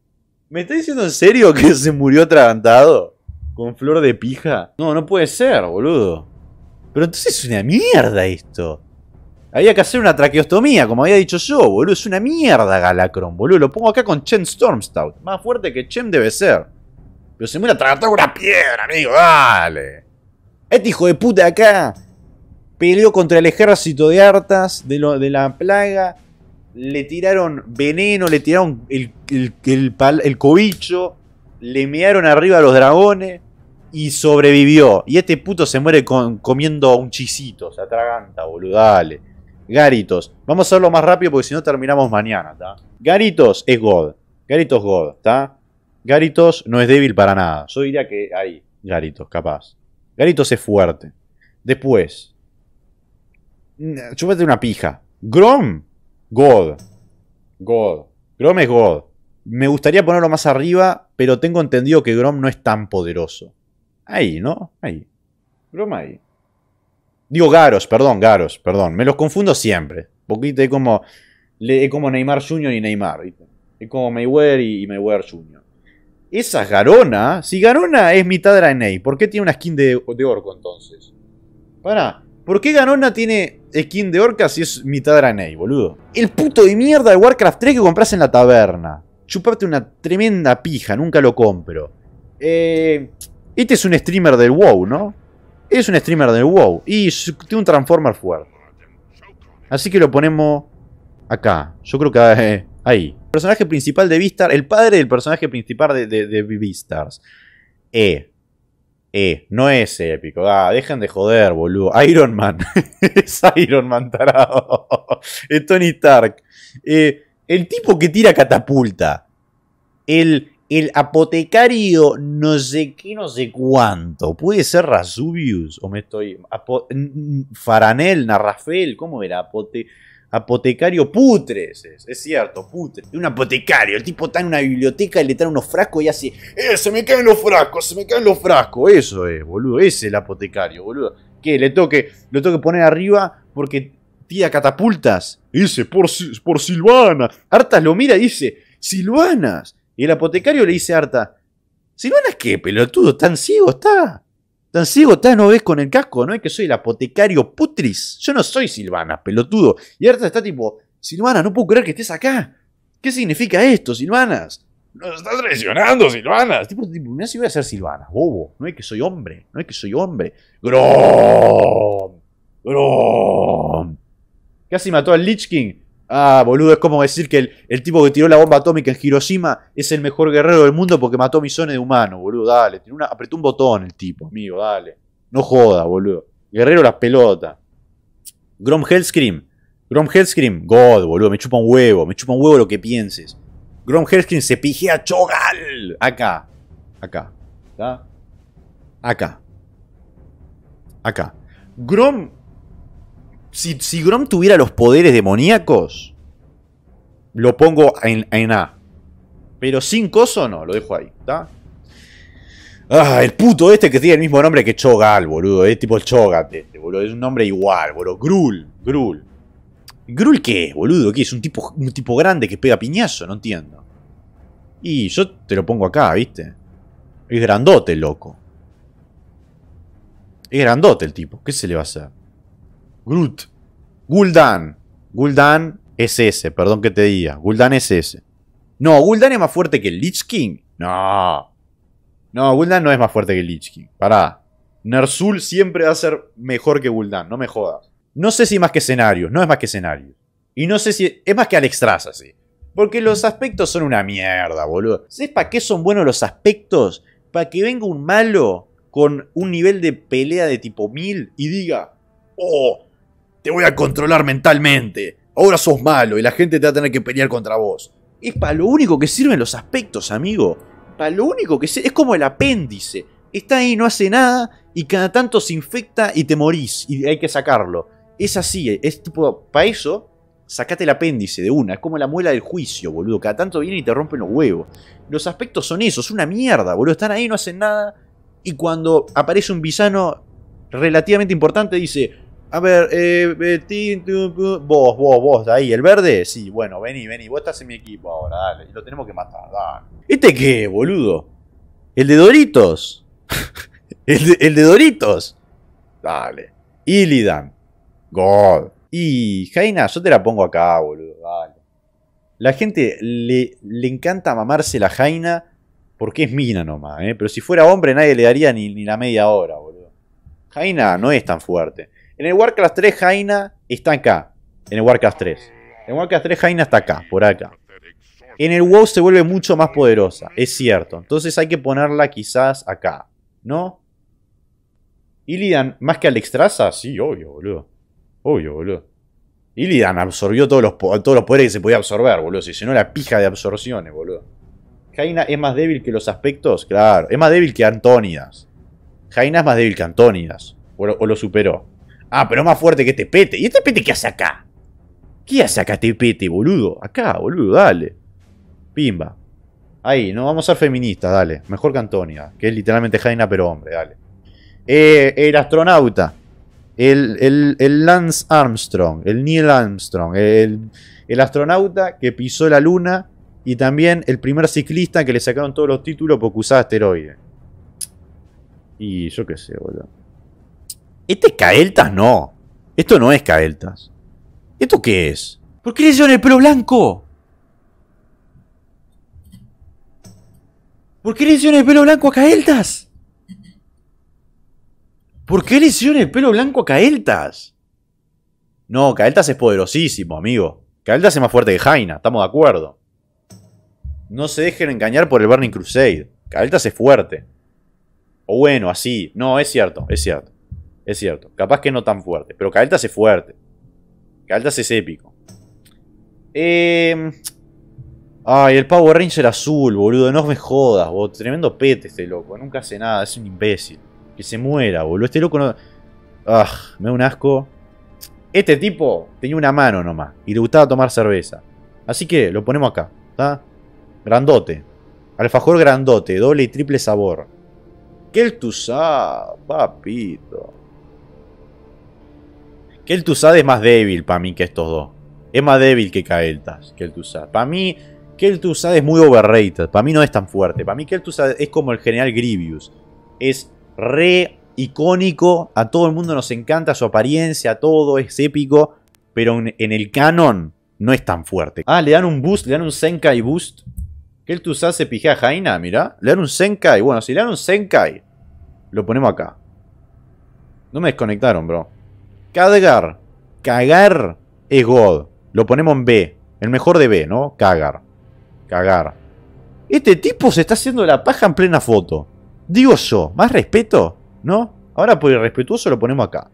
¿Me está diciendo en serio que se murió atragantado? ¿Con flor de pija? No, no puede ser, boludo. Pero entonces es una mierda esto. Había que hacer una traqueostomía, como había dicho yo, boludo. Es una mierda Galacron, boludo. Lo pongo acá con Chen Stormstout. Más fuerte que Chen debe ser. Pero se muere atragantado con una piedra, amigo. Dale. Este hijo de puta acá peleó contra el ejército de Artas, de, lo, de la plaga le tiraron veneno, le tiraron el, el, el cobicho, le mearon arriba a los dragones y sobrevivió. Y este puto se muere con, comiendo un chisito, se atraganta, boludo, dale. Garitos, vamos a hacerlo más rápido porque si no terminamos mañana, está Garitos es God. Garitos God, ¿está? Garitos no es débil para nada. Yo diría que hay Garitos, capaz. Garitos es fuerte. Después, chúpate una pija. Grom God. God. Grom es God. Me gustaría ponerlo más arriba, pero tengo entendido que Grom no es tan poderoso. Ahí, ¿no? Ahí. Grom ahí. Digo Garos, perdón, Garos, perdón. Me los confundo siempre. Poquito es como, como Neymar Jr. y Neymar. Es como Mayweather y, Mayweather Jr. Esa Garona. Si Garona es mitad de la NA, ¿por qué tiene una skin de, de orco entonces? Para, ¿Por qué Ganona tiene skin de orca si es mitad Draenei, boludo? El puto de mierda de Warcraft 3 que compras en la taberna. Chuparte una tremenda pija, nunca lo compro. Eh, este es un streamer del WoW, ¿no? Es un streamer del WoW y tiene un Transformer fuerte. Así que lo ponemos acá. Yo creo que eh, ahí. Personaje principal de Vista, el padre del personaje principal de, de, de Eh. Eh, no es épico. Ah, dejen de joder, boludo. Iron Man. es Iron Man tarado. es Tony Stark. Eh, el tipo que tira catapulta. El, el apotecario no sé qué, no sé cuánto. ¿Puede ser Rasubius? ¿O me estoy...? Faranel, Narrafel, ¿cómo era? Apote apotecario putre, es, cierto, putre. Un apotecario, el tipo está en una biblioteca y le trae unos frascos y hace, ¡eh, se me caen los frascos, se me caen los frascos! Eso es, boludo, ese es el apotecario, boludo. ¿Qué? Le toque, lo tengo que poner arriba porque tira catapultas. Dice, por, por Silvana. Arta lo mira y dice, Silvanas. Y el apotecario le dice a Arta, ¿Silvanas qué, pelotudo? ¿Tan ciego está? Tan ciego, tan no ves con el casco, ¿no? Es que soy el apotecario putris. Yo no soy Silvana, pelotudo. Y Arta está tipo, Silvana, no puedo creer que estés acá. ¿Qué significa esto, Silvanas? Nos estás traicionando, Silvanas. Tipo, tipo, si voy a ser Silvana. bobo. No es que soy hombre, no es que soy hombre. Grom. Grom. Casi mató al Lich King. Ah, boludo, es como decir que el, tipo que tiró la bomba atómica en Hiroshima es el mejor guerrero del mundo porque mató millones de humanos, boludo. Dale, tiene una, apretó un botón el tipo, amigo, dale. No joda, boludo. Guerrero las pelotas. Grom Hellscream. Grom Hellscream, God, boludo, me chupa un huevo, me chupa un huevo lo que pienses. Grom Hellscream se a Chogal. Acá, acá, ¿Está? acá. Acá. Grom si, Grom tuviera los poderes demoníacos, lo pongo en, A. Pero sin coso no, lo dejo ahí, ¿está? Ah, el puto este que tiene el mismo nombre que Chogal, boludo. Es tipo el Chogat este, boludo. Es un nombre igual, boludo. Grul, Grul. ¿Grul qué es, boludo? ¿Qué es? Un tipo, un tipo grande que pega piñazo, no entiendo. Y yo te lo pongo acá, ¿viste? Es grandote, loco. Es grandote el tipo. ¿Qué se le va a hacer? Groot. Gul'dan. Gul'dan es ese, perdón que te diga. Gul'dan es ese. No, Gul'dan es más fuerte que Lich King. No. No, Gul'dan no es más fuerte que el Lich King. Pará. Nerzul siempre va a ser mejor que Gul'dan, no me jodas. No sé si más que escenarios, no es más que escenarios. Y no sé si es más que Alexstrasza, sí. Porque los aspectos son una mierda, boludo. ¿Sabes para qué son buenos los aspectos? Para que venga un malo con un nivel de pelea de tipo 1000 y diga, oh, te voy a controlar mentalmente, ahora sos malo y la gente te va a tener que pelear contra vos. Es para lo único que sirven los aspectos, amigo. Para lo único que es como el apéndice. Está ahí, no hace nada y cada tanto se infecta y te morís y hay que sacarlo. Es así, es tipo, para eso, sacate el apéndice de una. Es como la muela del juicio, boludo. Cada tanto viene y te rompen los huevos. Los aspectos son eso, es una mierda, boludo. Están ahí, no hacen nada. Y cuando aparece un villano relativamente importante, dice, a ver, eh, eh vos, vos, vos, ahí, el verde, sí, bueno, vení, vení, vos estás en mi equipo ahora, dale, lo tenemos que matar, dale. ¿Este qué, boludo? ¿El de Doritos? ¿El, de, Doritos? Dale. Illidan. God. Y Jaina, yo te la pongo acá, boludo, dale. La gente le, encanta mamarse la Jaina porque es mina nomás, ¿eh? Pero si fuera hombre nadie le daría ni, ni la media hora, boludo. Jaina no es tan fuerte. En el Warcraft 3 Jaina está acá. En el Warcraft 3. En el Warcraft 3 Jaina está acá, por acá. En el WoW se vuelve mucho más poderosa, es cierto. Entonces hay que ponerla quizás acá, ¿no? Illidan, más que Alexstrasza, sí, obvio, boludo. Obvio, boludo. Illidan absorbió todos los, todos los poderes que se podía absorber, boludo. Se no la pija de absorciones, boludo. Jaina es más débil que los aspectos, claro. Es más débil que Antonidas. Jaina es más débil que Antonidas. o lo superó. Ah, pero más fuerte que este pete. ¿Y este pete qué hace acá? ¿Qué hace acá este pete, boludo? Acá, boludo, dale. Pimba. Ahí, no vamos a ser feministas, dale. Mejor que Antonia, que es literalmente Jaina, pero hombre, dale. Eh, el astronauta. El, el, Lance Armstrong. El Neil Armstrong. El, el astronauta que pisó la luna. Y también el primer ciclista que le sacaron todos los títulos porque usaba asteroides. Y yo qué sé, boludo. Este es Caeltas, no. Esto no es Caeltas. ¿Esto qué es? ¿Por qué le hicieron el pelo blanco? ¿Por qué le hicieron el pelo blanco a Caeltas? ¿Por qué le hicieron el pelo blanco a Caeltas? No, Caeltas es poderosísimo, amigo. Caeltas es más fuerte que Jaina, estamos de acuerdo. No se dejen engañar por el Burning Crusade. Caeltas es fuerte. O bueno, así. No, es cierto, es cierto. Es cierto, capaz que no tan fuerte, pero Caltas es fuerte. Caltas es épico. Em, ay, el Power Ranger azul, boludo, no me jodas, boludo. Tremendo pete este loco, nunca hace nada, es un imbécil. Que se muera, boludo. Este loco no... Ah, me da un asco. Este tipo tenía una mano nomás y le gustaba tomar cerveza. Así que lo ponemos acá, ¿está? Grandote. Alfajor grandote, doble y triple sabor. ¿Qué el sa, papito? Que es más débil para mí que estos dos. Es más débil que Kael'thas, que el Para mí, que es muy overrated. Para mí no es tan fuerte. Para mí que es como el general Grievous. Es re icónico. A todo el mundo nos encanta su apariencia, todo es épico. Pero en, el canon no es tan fuerte. Ah, le dan un boost, le dan un Senkai boost. Que se pije a Jaina, mira. Le dan un Senkai. Bueno, si le dan un Senkai, lo ponemos acá. No me desconectaron, bro. Cagar, Cagar es God. Lo ponemos en B. El mejor de B, ¿no? Cagar. Cagar. Este tipo se está haciendo la paja en plena foto. Digo yo, más respeto, ¿no? Ahora por irrespetuoso lo ponemos acá.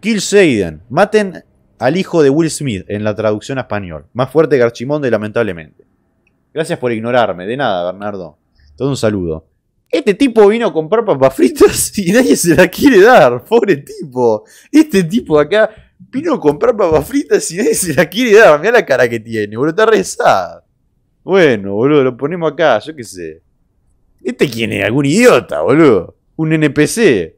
Kill Seiden. Maten al hijo de Will Smith en la traducción a español. Más fuerte que Archimonde, lamentablemente. Gracias por ignorarme. De nada, Bernardo. Todo un saludo. Este tipo vino a comprar papas fritas y nadie se la quiere dar, pobre tipo. Este tipo acá vino a comprar papas fritas y nadie se la quiere dar. Mirá la cara que tiene, boludo, está rezada. Bueno, boludo, lo ponemos acá, yo qué sé. ¿Este quién es? ¿Algún idiota, boludo? ¿Un NPC?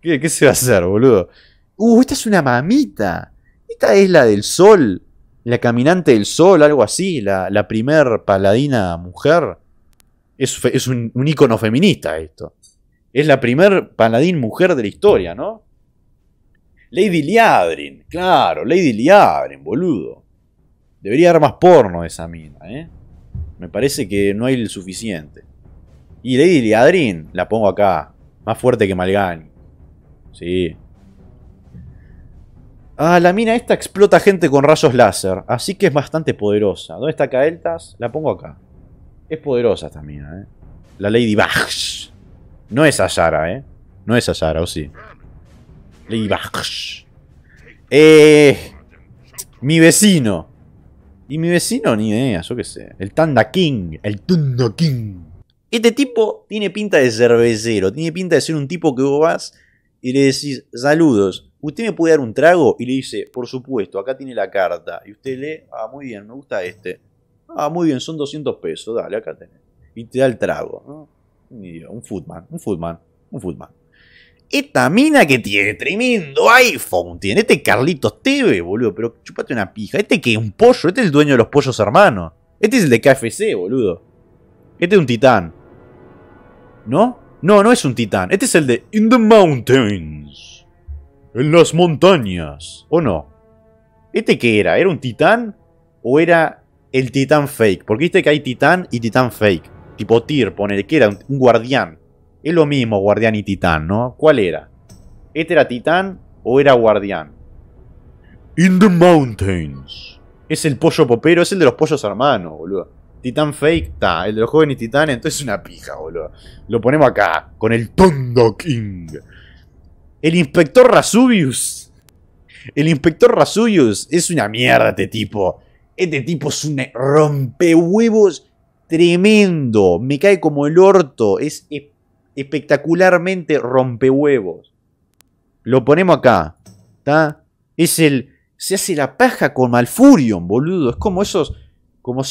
¿Qué, se va a hacer, boludo? Uh, esta es una mamita. Esta es la del sol. La caminante del sol, algo así. La, la primer paladina mujer es, un, icono feminista esto. Es la primer paladín mujer de la historia, ¿no? Lady Liadrin, claro, Lady Liadrin, boludo. Debería haber más porno esa mina, ¿eh? Me parece que no hay el suficiente. Y Lady Liadrin, la pongo acá. Más fuerte que Malgani. Sí. Ah, la mina esta explota gente con rayos láser. Así que es bastante poderosa. ¿Dónde está Caeltas? La pongo acá. Es poderosa esta ¿eh? La Lady Bachs. No es Ayara, ¿eh? No es Ayara, ¿o sí? Lady Bachs. Eh... Mi vecino. Y mi vecino, ni idea, yo qué sé. El Tanda King. El Tanda King. Este tipo tiene pinta de cervecero. Tiene pinta de ser un tipo que vos vas y le decís, saludos, ¿usted me puede dar un trago? Y le dice, por supuesto, acá tiene la carta. Y usted lee, ah, muy bien, me gusta este. Ah, muy bien, son 200 pesos, dale, acá tenés. Y te da el trago. un footman, un footman, un footman. Esta mina que tiene tremendo iPhone, tiene este Carlitos TV, boludo, pero chupate una pija. Este que es un pollo, este es el dueño de los pollos hermanos. Este es el de KFC, boludo. Este es un titán. ¿No? No, no es un titán. Este es el de In the Mountains. En las montañas. ¿O no? ¿Este qué era? ¿Era un titán? ¿O era el titán fake. Porque viste que hay titán y titán fake. Tipo Tyr, ponele, que era un, guardián. Es lo mismo guardián y titán, ¿no? ¿Cuál era? ¿Este era titán o era guardián? In the mountains. Es el pollo popero, es el de los pollos hermanos, boludo. Titán fake, está. El de los jóvenes titán, entonces es una pija, boludo. Lo ponemos acá, con el Tondo King. El inspector Rasubius. El inspector Rasubius es una mierda, este tipo. Este tipo es un rompehuevos tremendo. Me cae como el orto. Es e-, espectacularmente rompehuevos. Lo ponemos acá. ¿Está? Es el. Se hace la paja con Malfurion, boludo. Es como esos. Como,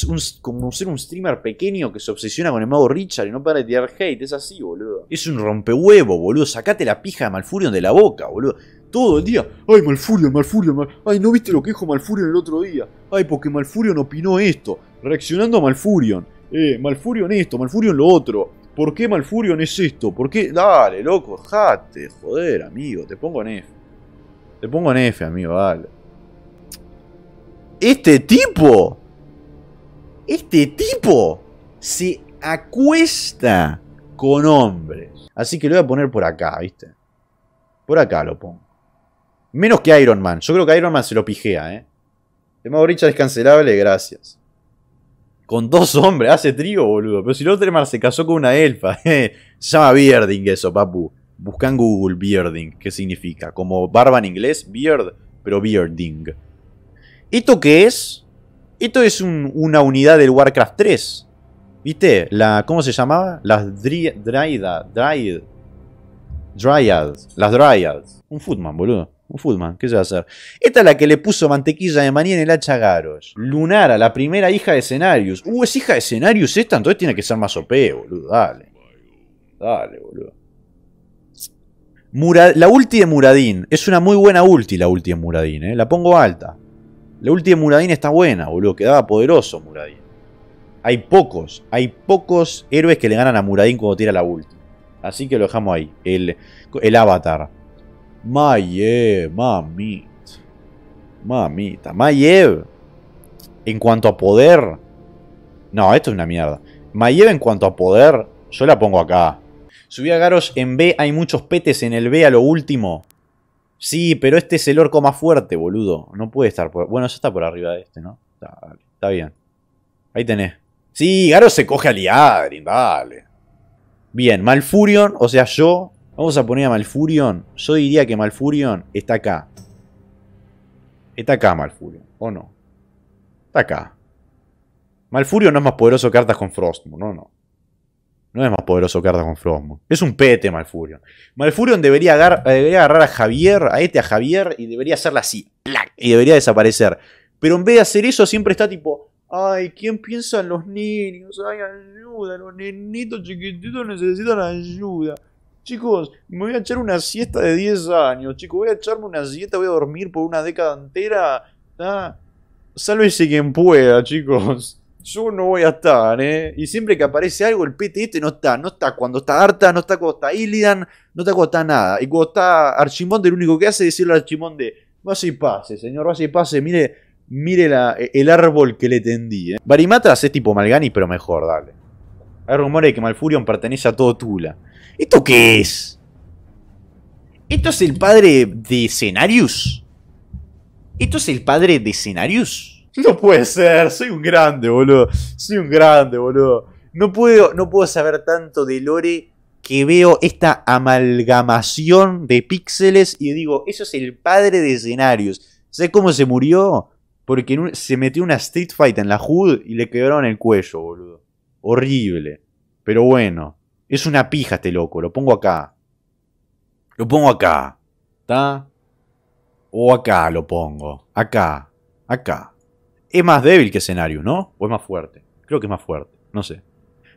ser un streamer pequeño que se obsesiona con el mago Richard y no para de tirar hate. Es así, boludo. Es un rompehuevo, boludo. Sacate la pija de Malfurion de la boca, boludo todo el día. Ay, Malfurion, Malfurio, ay, ¿no viste lo que dijo Malfurion el otro día? Ay, porque Malfurion opinó esto, reaccionando a Malfurion. Eh, Malfurion esto, Malfurion lo otro. ¿Por qué Malfurion es esto? ¿Por qué? Dale, loco, jate, joder, amigo, te pongo en F. Te pongo en F, amigo, dale. Este tipo, este tipo se acuesta con hombres. Así que lo voy a poner por acá, ¿viste? Por acá lo pongo. Menos que Iron Man. Yo creo que Iron Man se lo pijea, ¿eh? tema modo brincha es gracias. Con dos hombres, hace trío, boludo. Pero si más se casó con una elfa. Eh, se llama Bearding eso, papu. Busca en Google Bearding, ¿qué significa? Como barba en inglés, beard, pero Bearding. ¿Esto qué es? Esto es una unidad del Warcraft 3. ¿Viste? La, ¿Cómo se llamaba? Las Dryad. Dryad. Dryads. Las Dryads. Un Footman, boludo. Un footman, ¿qué se va a hacer? Esta es la que le puso mantequilla de maní en el hacha Garos. Lunara, la primera hija de Cenarius. Uh, es hija de Cenarius esta, entonces tiene que ser más OP, boludo. Dale. Dale, boludo. la ulti de Muradin Es una muy buena ulti la ulti de Muradín, ¿eh? La pongo alta. La ulti de Muradín está buena, boludo. Quedaba poderoso Muradin Hay pocos, hay pocos héroes que le ganan a Muradin cuando tira la ulti. Así que lo dejamos ahí. El, el avatar. Mayev, mamita. Mamita, Mayev. En cuanto a poder. No, esto es una mierda. Mayev en cuanto a poder, yo la pongo acá. Subí a Garos en B, hay muchos petes en el B a lo último. Sí, pero este es el orco más fuerte, boludo. No puede estar por... Bueno, ya está por arriba de este, ¿no? está bien. Ahí tenés. Sí, Garos se coge a Liadrin, dale. Bien, Malfurion, o sea, yo Vamos a poner a Malfurion. Yo diría que Malfurion está acá. Está acá Malfurion, ¿o no? Está acá. Malfurion no es más poderoso que cartas con Frostmourne, no, no. No es más poderoso que cartas con Frostmourne. Es un pete Malfurion. Malfurion debería, agarrar a Javier, a este, a Javier, y debería hacerla así. Y debería desaparecer. Pero en vez de hacer eso, siempre está tipo, Ay, ¿quién piensa en los niños? Ay, ayuda, los nenitos chiquititos necesitan ayuda. Chicos, me voy a echar una siesta de 10 años. Chicos, voy a echarme una siesta, voy a dormir por una década entera. Salve Sálvese quien pueda, chicos. Yo no voy a estar, ¿eh? Y siempre que aparece algo, el PT este no está. No está cuando está Arta, no está cuando está Illidan, no está cuando está nada. Y cuando está Archimonde, lo único que hace es decirle a Archimonde, vaya y pase, señor, vaya y pase. Mire, mire la, el árbol que le tendí, ¿eh? es tipo Malgani, pero mejor, dale. Hay rumores de que Malfurion pertenece a todo Tula. ¿Esto qué es? ¿Esto es el padre de Scenarius? ¿Esto es el padre de Scenarius? No puede ser, soy un grande, boludo. Soy un grande, boludo. No puedo, no puedo saber tanto de Lore que veo esta amalgamación de píxeles y digo, eso es el padre de Scenarius. ¿Sabes cómo se murió? Porque se metió una Street Fight en la Hood y le quebraron el cuello, boludo. Horrible. Pero bueno. Es una pija este loco, lo pongo acá. Lo pongo acá. ¿Está? O acá lo pongo. Acá. Acá. Es más débil que escenario, ¿no? O es más fuerte. Creo que es más fuerte. No sé.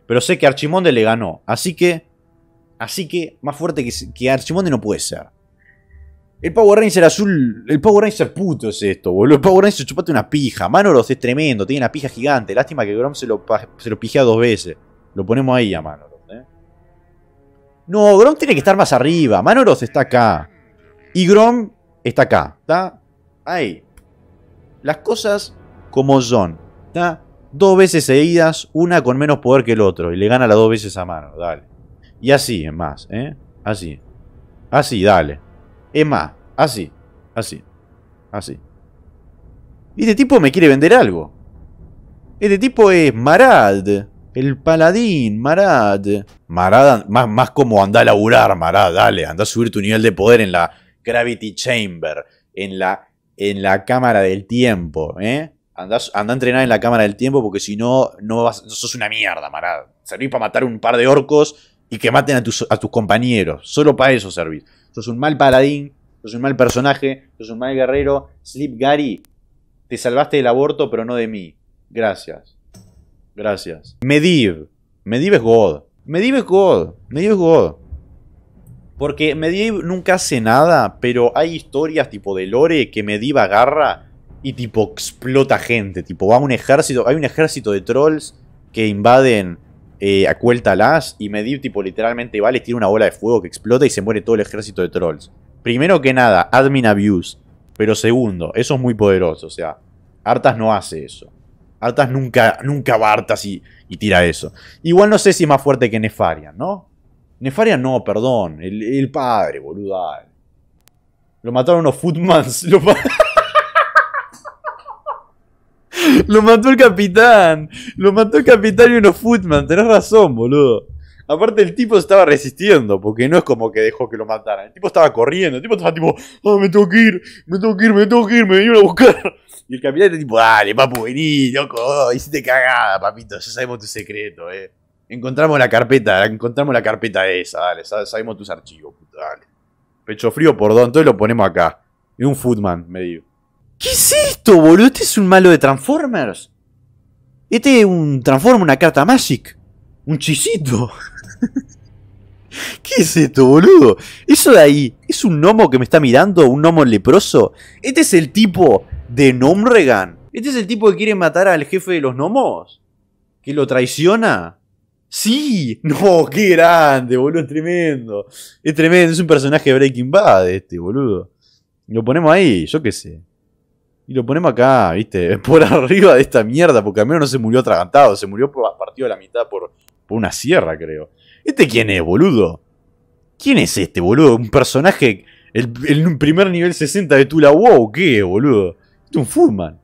Pero sé que Archimonde le ganó. Así que. Así que más fuerte que, Archimonde no puede ser. El Power Ranger azul. El Power Ranger puto es esto, boludo. El Power Ranger chupate una pija. Manoros es tremendo. Tiene una pija gigante. Lástima que Grom se lo, se lo pijea dos veces. Lo ponemos ahí a mano. No, Grom tiene que estar más arriba. Manoros está acá. Y Grom está acá. ¿Está? Ahí. Las cosas como son. ¿Está? Dos veces seguidas, una con menos poder que el otro. Y le gana las dos veces a mano. Dale. Y así, es más. ¿eh? Así. Así, dale. Es más. Así. Así. Así. Y este tipo me quiere vender algo. Este tipo es Marald. El paladín, Marad. Marad, más, más como anda a laburar, Marad, dale, anda a subir tu nivel de poder en la Gravity Chamber, en la, en la cámara del tiempo, ¿eh? Anda, a entrenar en la cámara del tiempo porque si no, no vas, sos una mierda, Marad. Servís para matar un par de orcos y que maten a tus, a tus compañeros. Solo para eso servís. Sos un mal paladín, sos un mal personaje, sos un mal guerrero. Sleep Gary, te salvaste del aborto, pero no de mí. Gracias. Gracias. Mediv. Mediv es God. Mediv es God. Mediv es God. Porque Mediv nunca hace nada, pero hay historias tipo de Lore que Mediv agarra y tipo explota gente. Tipo, va un ejército, hay un ejército de trolls que invaden eh, a Lash. y Mediv tipo literalmente va, les tira una bola de fuego que explota y se muere todo el ejército de trolls. Primero que nada, admin abuse. Pero segundo, eso es muy poderoso, o sea, Artas no hace eso. Artas nunca, nunca va y, tira eso. Igual no sé si es más fuerte que nefaria ¿no? nefaria no, perdón. El, padre, boluda. Lo mataron unos footmans. Lo, lo mató el capitán. Lo mató el capitán y unos footmans Tenés razón, boludo. Aparte, el tipo estaba resistiendo, porque no es como que dejó que lo mataran. El tipo estaba corriendo, el tipo estaba tipo, ¡ah! me tengo que ir, me tengo que ir, me tengo que ir, me vinieron a buscar. Y el capitán era tipo, dale, papu, vení, loco, oh, hiciste cagada, papito, ya sabemos tu secreto, eh. Encontramos la carpeta, encontramos la carpeta esa, dale, sabemos tus archivos, puto, dale. Pecho frío, por don, entonces lo ponemos acá. Es un footman, me digo. ¿Qué es esto, boludo? Este es un malo de Transformers. Este es un Transformer, una carta Magic. Un chisito. ¿Qué es esto, boludo? ¿Eso de ahí es un gnomo que me está mirando? ¿Un gnomo leproso? ¿Este es el tipo de Nomregan? ¿Este es el tipo que quiere matar al jefe de los gnomos? ¿Que lo traiciona? ¡Sí! ¡No! ¡Qué grande, boludo! Es tremendo. Es tremendo. Es un personaje de Breaking Bad este, boludo. Lo ponemos ahí, yo qué sé. Y lo ponemos acá, viste, por arriba de esta mierda, porque al menos no se murió atragantado, se murió por partido a la mitad por, por una sierra, creo. ¿Este quién es, boludo? ¿Quién es este, boludo? ¿Un personaje el, un primer nivel 60 de Tula WoW? ¿Qué, boludo? Este es un fuman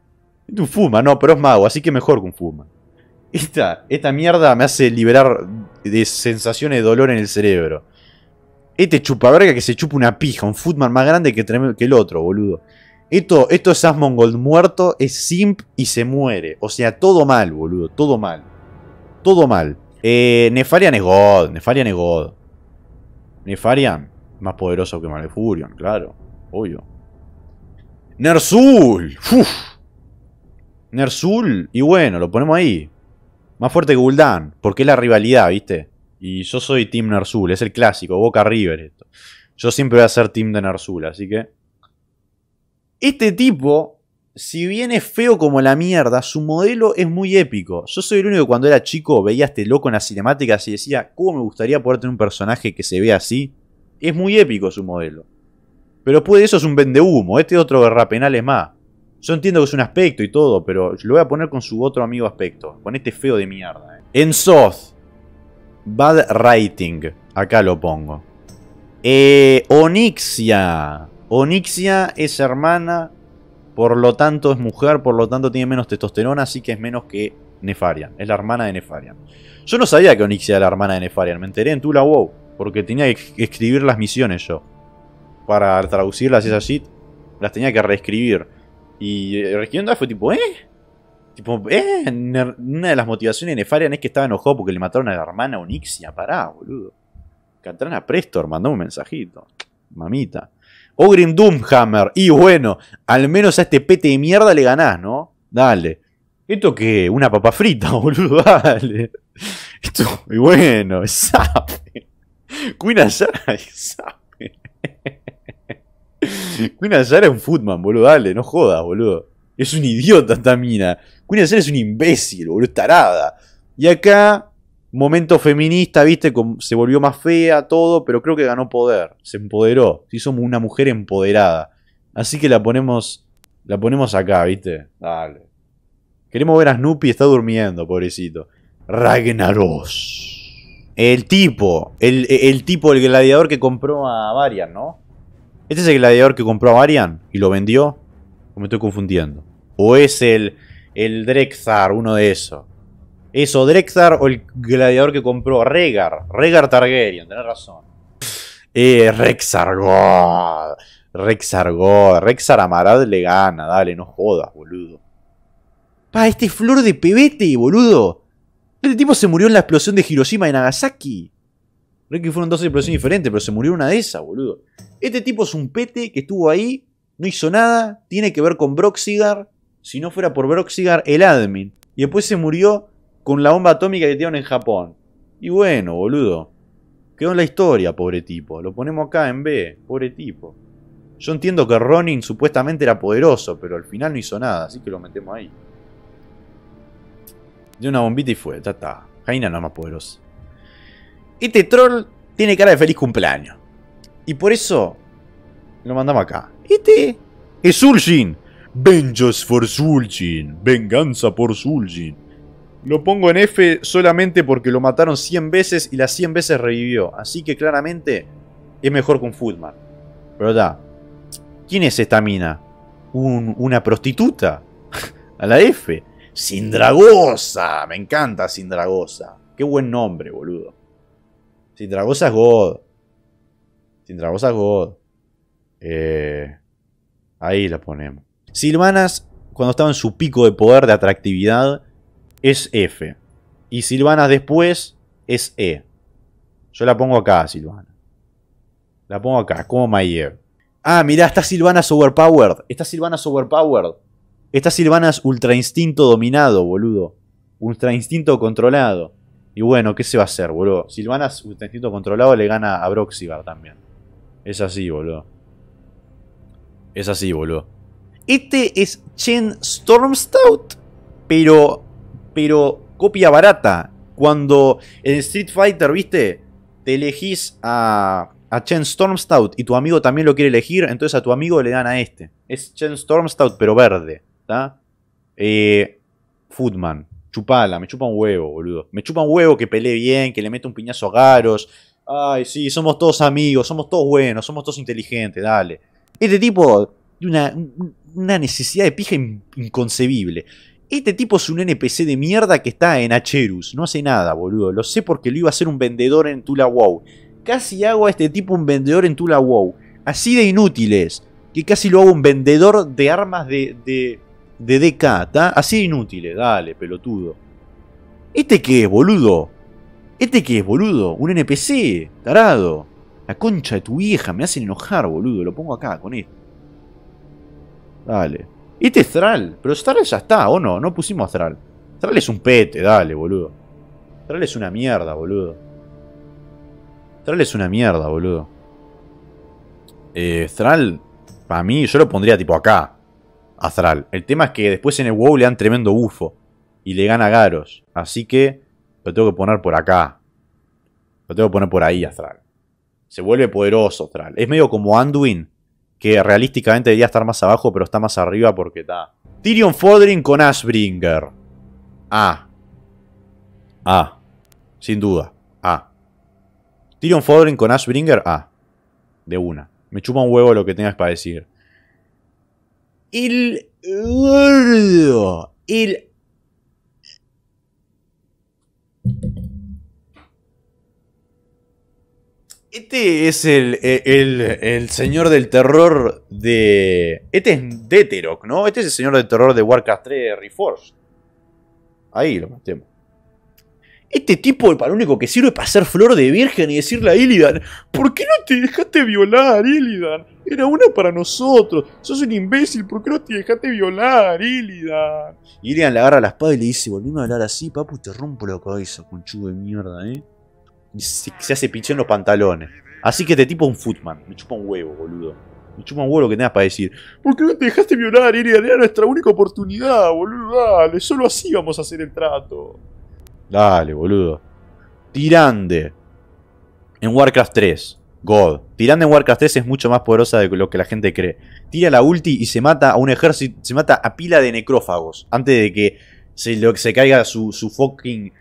Este es un Fuman, no, pero es mago, así que mejor que un Fuman. Esta, mierda me hace liberar de sensaciones de dolor en el cerebro. Este chupaverga que se chupa una pija, un Footman más grande que, el otro, boludo. Esto, esto es Asmongold muerto, es simp y se muere. O sea, todo mal, boludo, todo mal. Todo mal. Eh, Nefarian es God. Nefarian es God. Nefarian, más poderoso que Malefurion, claro. Obvio. Nerzul, Uf. Nersul. Y bueno, lo ponemos ahí. Más fuerte que Gul'dan. Porque es la rivalidad, ¿viste? Y yo soy Team Nersul. Es el clásico. Boca River esto. Yo siempre voy a ser Team de Nersul. Así que... Este tipo si bien es feo como la mierda, su modelo es muy épico. Yo soy el único que cuando era chico veía a este loco en las cinemáticas y decía, ¿cómo me gustaría poder tener un personaje que se vea así? Es muy épico su modelo. Pero puede eso es un humo. este otro guerra penal es más. Yo entiendo que es un aspecto y todo, pero lo voy a poner con su otro amigo aspecto, con este feo de mierda. Eh. En Soth, Bad Writing, acá lo pongo. Eh, Onixia. Onixia es hermana por lo tanto es mujer, por lo tanto tiene menos testosterona, así que es menos que Nefarian. Es la hermana de Nefarian. Yo no sabía que Onyxia era la hermana de Nefarian. Me enteré en Tula WoW. Porque tenía que escribir las misiones yo. Para traducirlas esas shit. Las tenía que reescribir. Y eh, Regionda fue tipo, ¿eh? Tipo, ¿eh? Una de las motivaciones de Nefarian es que estaba enojado porque le mataron a la hermana Onyxia. Pará, boludo. Catrana Prestor mandó un mensajito mamita. Ogrim Doomhammer. Y bueno, al menos a este pete de mierda le ganás, ¿no? Dale. ¿Esto qué? Una papa frita, boludo, dale. Esto, y bueno, sabe. Queen Azara, sabe. Queen Azara es un footman, boludo, dale, no jodas, boludo. Es un idiota esta mina. Queen Azara es un imbécil, boludo, es tarada. Y acá momento feminista, viste, se volvió más fea, todo, pero creo que ganó poder, se empoderó, se hizo una mujer empoderada. Así que la ponemos, la ponemos acá, viste. Dale. Queremos ver a Snoopy, está durmiendo, pobrecito. Ragnaros. El tipo, el, tipo, el gladiador que compró a Varian, ¿no? ¿Este es el gladiador que compró a Varian y lo vendió? ¿O me estoy confundiendo? ¿O es el, el Drexar, uno de esos? Eso, Drexar o el gladiador que compró Regar. Regar Targaryen, tenés razón. Eh, Rexar God. Rexar God. Rexar Amarad le gana, dale, no jodas, boludo. Pa, este flor de pebete, boludo. Este tipo se murió en la explosión de Hiroshima y Nagasaki. Creo que fueron dos explosiones diferentes, pero se murió una de esas, boludo. Este tipo es un pete que estuvo ahí, no hizo nada, tiene que ver con Broxigar. Si no fuera por Broxigar, el admin. Y después se murió con la bomba atómica que tiraron en Japón. Y bueno, boludo. Quedó en la historia, pobre tipo. Lo ponemos acá en B, pobre tipo. Yo entiendo que Ronin supuestamente era poderoso, pero al final no hizo nada, así que lo metemos ahí. De una bombita y fue, ya está. Jaina no más poderosa. Este troll tiene cara de feliz cumpleaños. Y por eso lo mandamos acá. Este es Zul'jin. Vengeance for Zul'jin. Venganza por Suljin. Lo pongo en F solamente porque lo mataron 100 veces y las 100 veces revivió. Así que claramente es mejor que un Footman. Pero ¿Quién es esta mina? una prostituta. A la F. Sindragosa. Me encanta Sindragosa. Qué buen nombre, boludo. Sindragosa es God. Sindragosa es God. Eh, ahí la ponemos. Silvanas, cuando estaba en su pico de poder, de atractividad, es F. Y Silvana después es E. Yo la pongo acá, Silvana. La pongo acá, como Mayer. Ah, mirá, esta Silvana overpowered. Esta Silvana overpowered. Esta Silvana ultra instinto dominado, boludo. Ultra instinto controlado. Y bueno, ¿qué se va a hacer, boludo? Silvana ultra instinto controlado le gana a Broxibar también. Es así, boludo. Es así, boludo. Este es Chen Stormstout, pero pero copia barata. Cuando en Street Fighter, viste, te elegís a, a Chen Stormstout y tu amigo también lo quiere elegir, entonces a tu amigo le dan a este. Es Chen Stormstout, pero verde. ¿Está? Eh, Chupala, me chupa un huevo, boludo. Me chupa un huevo que pelee bien, que le mete un piñazo a Garos. Ay, sí, somos todos amigos, somos todos buenos, somos todos inteligentes, dale. Este tipo, una, una necesidad de pija inconcebible. Este tipo es un NPC de mierda que está en Acherus. No hace nada, boludo. Lo sé porque lo iba a hacer un vendedor en Tula WoW. Casi hago a este tipo un vendedor en Tula WoW. Así de inútiles. Que casi lo hago un vendedor de armas de, de, de DK, ¿tá? Así de inútiles. Dale, pelotudo. ¿Este qué es, boludo? ¿Este qué es, boludo? Un NPC. Tarado. La concha de tu vieja. Me hacen enojar, boludo. Lo pongo acá con esto. Dale. Este es Thrall, pero Thrall ya está, ¿o no? No pusimos a Thrall. Thrall es un pete, dale, boludo. Thrall es una mierda, boludo. Thrall es una mierda, boludo. Eh, Thrall, para mí, yo lo pondría tipo acá. A Thrall. El tema es que después en el WoW le dan tremendo bufo. Y le gana Garos. Así que lo tengo que poner por acá. Lo tengo que poner por ahí a Thrall. Se vuelve poderoso Thrall. Es medio como Anduin que realísticamente debería estar más abajo, pero está más arriba porque está. Tyrion Fodrin con Ashbringer. Ah. Ah. Sin duda. Ah. Tyrion Fodrin con Ashbringer. Ah. De una. Me chupa un huevo lo que tengas para decir. El. El Este es e, el, señor del terror de. Este es Deterok, ¿no? Este es el señor del terror de Warcraft 3 Reforged. Ahí lo matemos. Este tipo para lo único que sirve para hacer flor de virgen y decirle a Illidan, ¿por qué no te dejaste violar, Illidan? Era una para nosotros. Sos un imbécil, ¿por qué no te dejaste violar, Illidan? Illidan le agarra la espada y le dice, volvíme a hablar así, papu, te rompo la cabeza, conchudo de mierda, ¿eh? se, hace pinche en los pantalones. Así que te este tipo un footman. Me chupa un huevo, boludo. Me chupa un huevo que tengas para decir. ¿Por qué no te dejaste violar, Iria Era nuestra única oportunidad, boludo. Dale, solo así vamos a hacer el trato. Dale, boludo. Tirande. En Warcraft 3. God. Tirande en Warcraft 3 es mucho más poderosa de lo que la gente cree. Tira la ulti y se mata a un ejército. Se mata a pila de necrófagos. Antes de que se, lo, se caiga su, su fucking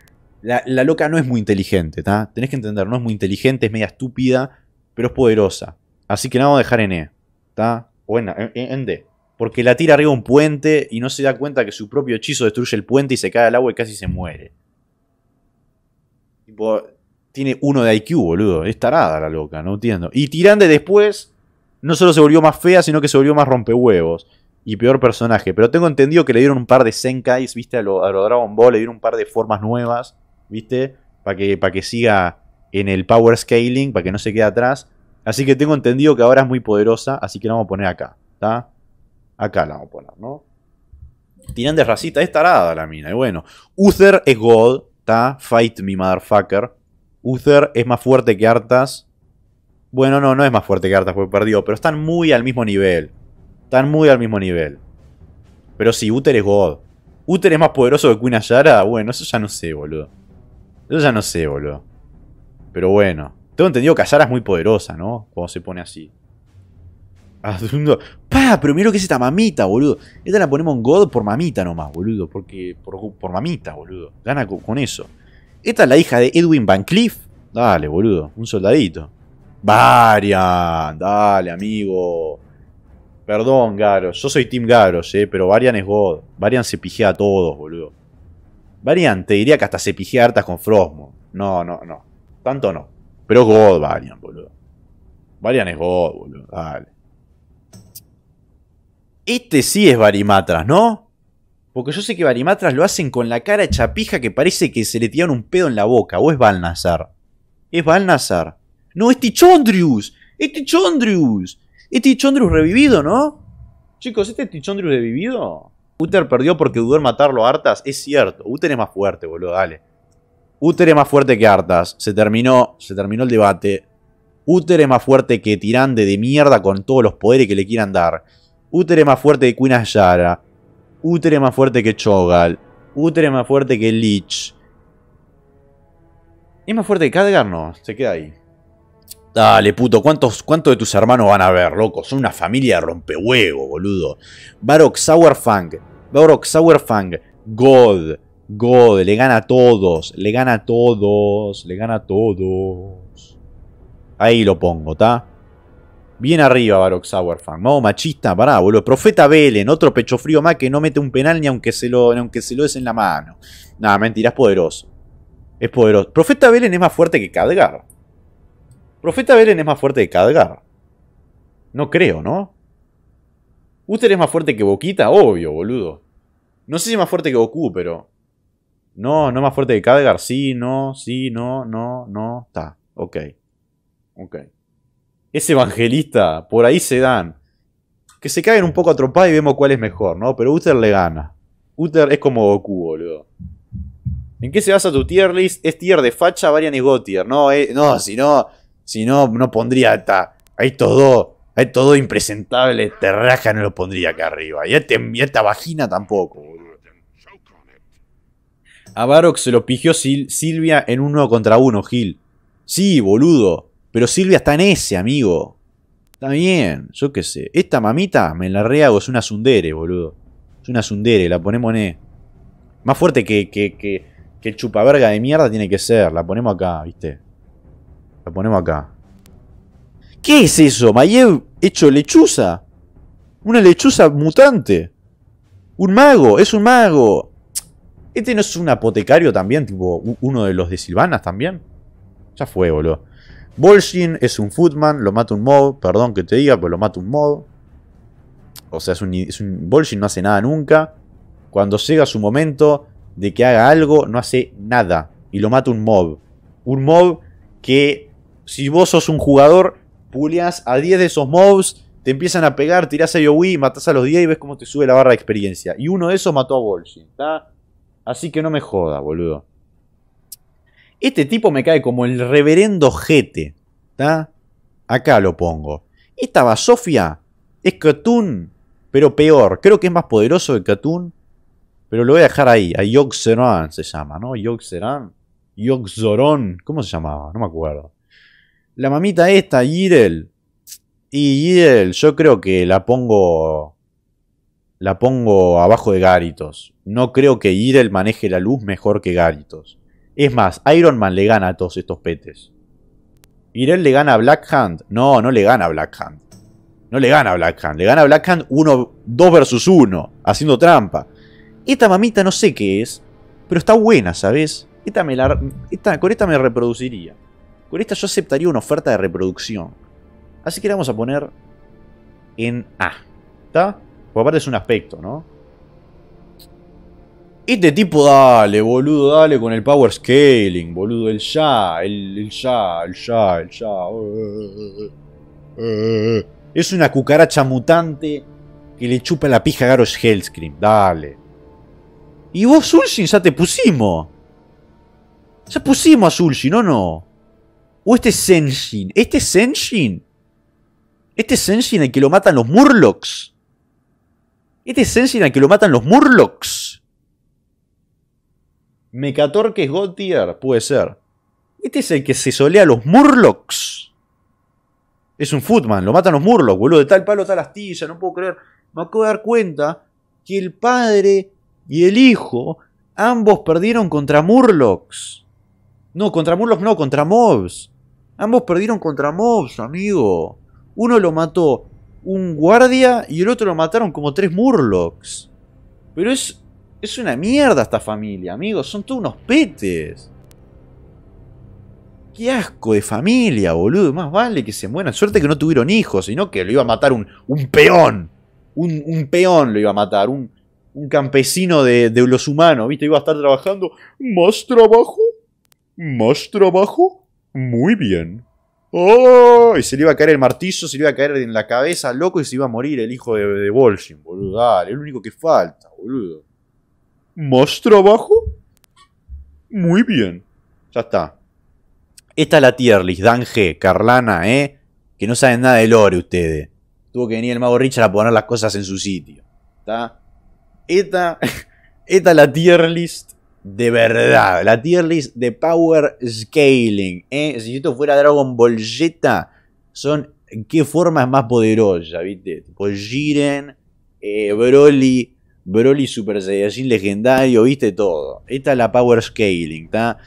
la, loca no es muy inteligente, ¿está? Tenés que entender, no es muy inteligente, es media estúpida, pero es poderosa. Así que la vamos a dejar en E, ¿Está? O en, D. Porque la tira arriba un puente y no se da cuenta que su propio hechizo destruye el puente y se cae al agua y casi se muere. tiene uno de IQ, boludo. Es tarada la loca, no entiendo. Y Tirande después no solo se volvió más fea, sino que se volvió más rompehuevos. Y peor personaje. Pero tengo entendido que le dieron un par de Senkais, viste, a los Dragon Ball, le dieron un par de formas nuevas. ¿viste? Para que, para que siga en el power scaling, para que no se quede atrás. Así que tengo entendido que ahora es muy poderosa, así que la vamos a poner acá, ¿está? Acá la vamos a poner, ¿no? Tienen de racista, es tarada la mina, y bueno. Uther es God, ¿está? Fight me, motherfucker. Uther es más fuerte que Artas. Bueno, no, no es más fuerte que Artas porque perdió, pero están muy al mismo nivel. Están muy al mismo nivel. Pero sí, Uther es God. ¿Uther es más poderoso que Queen Ayara? Bueno, eso ya no sé, boludo. Yo ya no sé, boludo. Pero bueno. Tengo entendido que Zara es muy poderosa, ¿no? Cuando se pone así. ¡Pah! Pero mira que es esta mamita, boludo. Esta la ponemos en God por mamita nomás, boludo. Porque, por, mamita, boludo. Gana con, eso. Esta es la hija de Edwin Van Cleef. Dale, boludo. Un soldadito. Varian. Dale, amigo. Perdón, Garos. Yo soy Team Garos, eh. Pero Varian es God. Varian se pijea a todos, boludo. Variante, diría que hasta se pije hartas con Frosmo. No, no, no. Tanto no. Pero es God Varian, boludo. Varian es God, boludo. Dale. Este sí es Barimatras, ¿no? Porque yo sé que Barimatras lo hacen con la cara chapija que parece que se le tiraron un pedo en la boca. ¿O es Balnazar? Es Balnazar. No, es Tichondrius. Es Tichondrius. Es Tichondrius revivido, ¿no? Chicos, ¿este es Tichondrius revivido? Uther perdió porque dudó en matarlo a Artas. Es cierto. Uther es más fuerte, boludo. Dale. Uther es más fuerte que Artas. Se terminó. Se terminó el debate. Uther es más fuerte que Tirande de mierda con todos los poderes que le quieran dar. Uther es más fuerte que Queen yara Uther es más fuerte que Chogal. Uther es más fuerte que Lich. ¿Es más fuerte que Khadgar? No, se queda ahí. Dale, puto, ¿cuántos, ¿cuántos de tus hermanos van a ver, loco? Son una familia de rompehuevo, boludo. Barok Sauerfang, Barok Sauerfang, God, God, le gana a todos, le gana a todos, le gana a todos. Ahí lo pongo, ¿ta? Bien arriba, Barok Sauerfang. Vamos, no, machista, pará, boludo. Profeta Belen. otro pecho frío más que no mete un penal ni aunque se lo, aunque se lo des en la mano. Nada, mentira, es poderoso. Es poderoso. Profeta Belen es más fuerte que Cadgar. Profeta Beren es más fuerte que Khadgar. No creo, ¿no? Uther es más fuerte que Boquita, obvio, boludo. No sé si es más fuerte que Goku, pero... No, no es más fuerte que Khadgar. Sí, no, sí, no, no, no. Está, ok. Ok. Es evangelista, por ahí se dan. Que se caigan un poco tropa y vemos cuál es mejor, ¿no? Pero Uther le gana. Uther es como Goku, boludo. ¿En qué se basa tu tier list? Es tier de facha, varian y Gotier. No, eh, no, si no si no, no pondría hasta a todo dos, todo impresentable dos impresentables no lo pondría acá arriba. Y a, este, esta vagina tampoco, A Barok se lo pigió Silvia en uno contra uno, Gil. Sí, boludo. Pero Silvia está en ese, amigo. Está bien, yo qué sé. Esta mamita me la reago es una sundere, boludo. Es una sundere, la ponemos en E. Más fuerte que, que, que, que el chupaverga de mierda tiene que ser. La ponemos acá, viste. Lo ponemos acá. ¿Qué es eso? Mayev hecho lechuza. Una lechuza mutante. Un mago, es un mago. Este no es un apotecario también, tipo uno de los de Silvanas también. Ya fue, boludo. Bolshin es un footman, lo mata un mob. Perdón que te diga, pero lo mata un mob. O sea, es un, es Bolshin no hace nada nunca. Cuando llega su momento de que haga algo, no hace nada. Y lo mata un mob. Un mob que si vos sos un jugador, pulias a 10 de esos mobs, te empiezan a pegar, tirás a Yowi matás a los 10 y ves cómo te sube la barra de experiencia. Y uno de esos mató a Bolshin, ¿está? Así que no me joda, boludo. Este tipo me cae como el reverendo Jete, ¿está? Acá lo pongo. Esta Basofia es Katun, pero peor. Creo que es más poderoso que Katun, pero lo voy a dejar ahí. A Yogzeran se llama, no Yogzeran. Yogzoron. ¿Cómo se llamaba? No me acuerdo. La mamita esta, Irel, Y Irel, yo creo que la pongo. La pongo abajo de Garitos. No creo que Irel maneje la luz mejor que Garitos. Es más, Iron Man le gana a todos estos petes. ¿Idel le gana a Black Hand. No, no le gana a Black Hand. No le gana a Black Hand. Le gana a Black Hand 2 versus 1, haciendo trampa. Esta mamita no sé qué es, pero está buena, ¿sabes? Esta me con esta me reproduciría. Con esta yo aceptaría una oferta de reproducción. Así que la vamos a poner en A. ¿Está? Porque aparte es un aspecto, ¿no? Este tipo, dale, boludo, dale con el power scaling, boludo, el ya, el, ya, el ya, el ya. Es una cucaracha mutante que le chupa la pija a Garos Hellscream, dale. Y vos, Ulshin, ya te pusimos. Ya pusimos a Ulshin, ¿no? No. ¿O este Senshin? ¿Este Senshin? ¿Este Senshin al que lo matan los Murlocs? ¿Este es Senshin al que lo matan los Murlocs? que es Tier, puede ser. Este es el que se solea a los Murlocs. Es un footman, lo matan los Murlocs, boludo. De tal palo, tal astilla, no puedo creer. Me acabo de dar cuenta que el padre y el hijo ambos perdieron contra Murlocs. No, contra Murlocs no, contra Mobs. Ambos perdieron contra mobs, amigo. Uno lo mató un guardia y el otro lo mataron como tres Murlocs. Pero es, es una mierda esta familia, amigo. Son todos unos petes. Qué asco de familia, boludo. Más vale que se mueran. Suerte que no tuvieron hijos, sino que lo iba a matar un, peón. Un, peón lo iba a matar. Un, un campesino de, de los humanos, ¿viste? Iba a estar trabajando. ¿Más trabajo? ¿Más trabajo? Muy bien. ¡Oh! Y se le iba a caer el martillo, se le iba a caer en la cabeza, loco, y se iba a morir el hijo de, de Bolshin, boludo. Dale, lo único que falta, boludo. ¿Más trabajo? Muy bien. Ya está. Esta es la tier list, Dan Carlana, ¿eh? Que no saben nada de lore ustedes. Tuvo que venir el mago Richard a poner las cosas en su sitio. ¿Está? Esta, esta es la tier list de verdad. La tier list de Power Scaling. ¿eh? Si esto fuera Dragon Ball Z, son qué forma es más poderosa, ¿viste? Tipo Jiren, eh, Broly, Broly Super Saiyajin legendario, ¿viste? Todo. Esta es la Power Scaling, ¿está?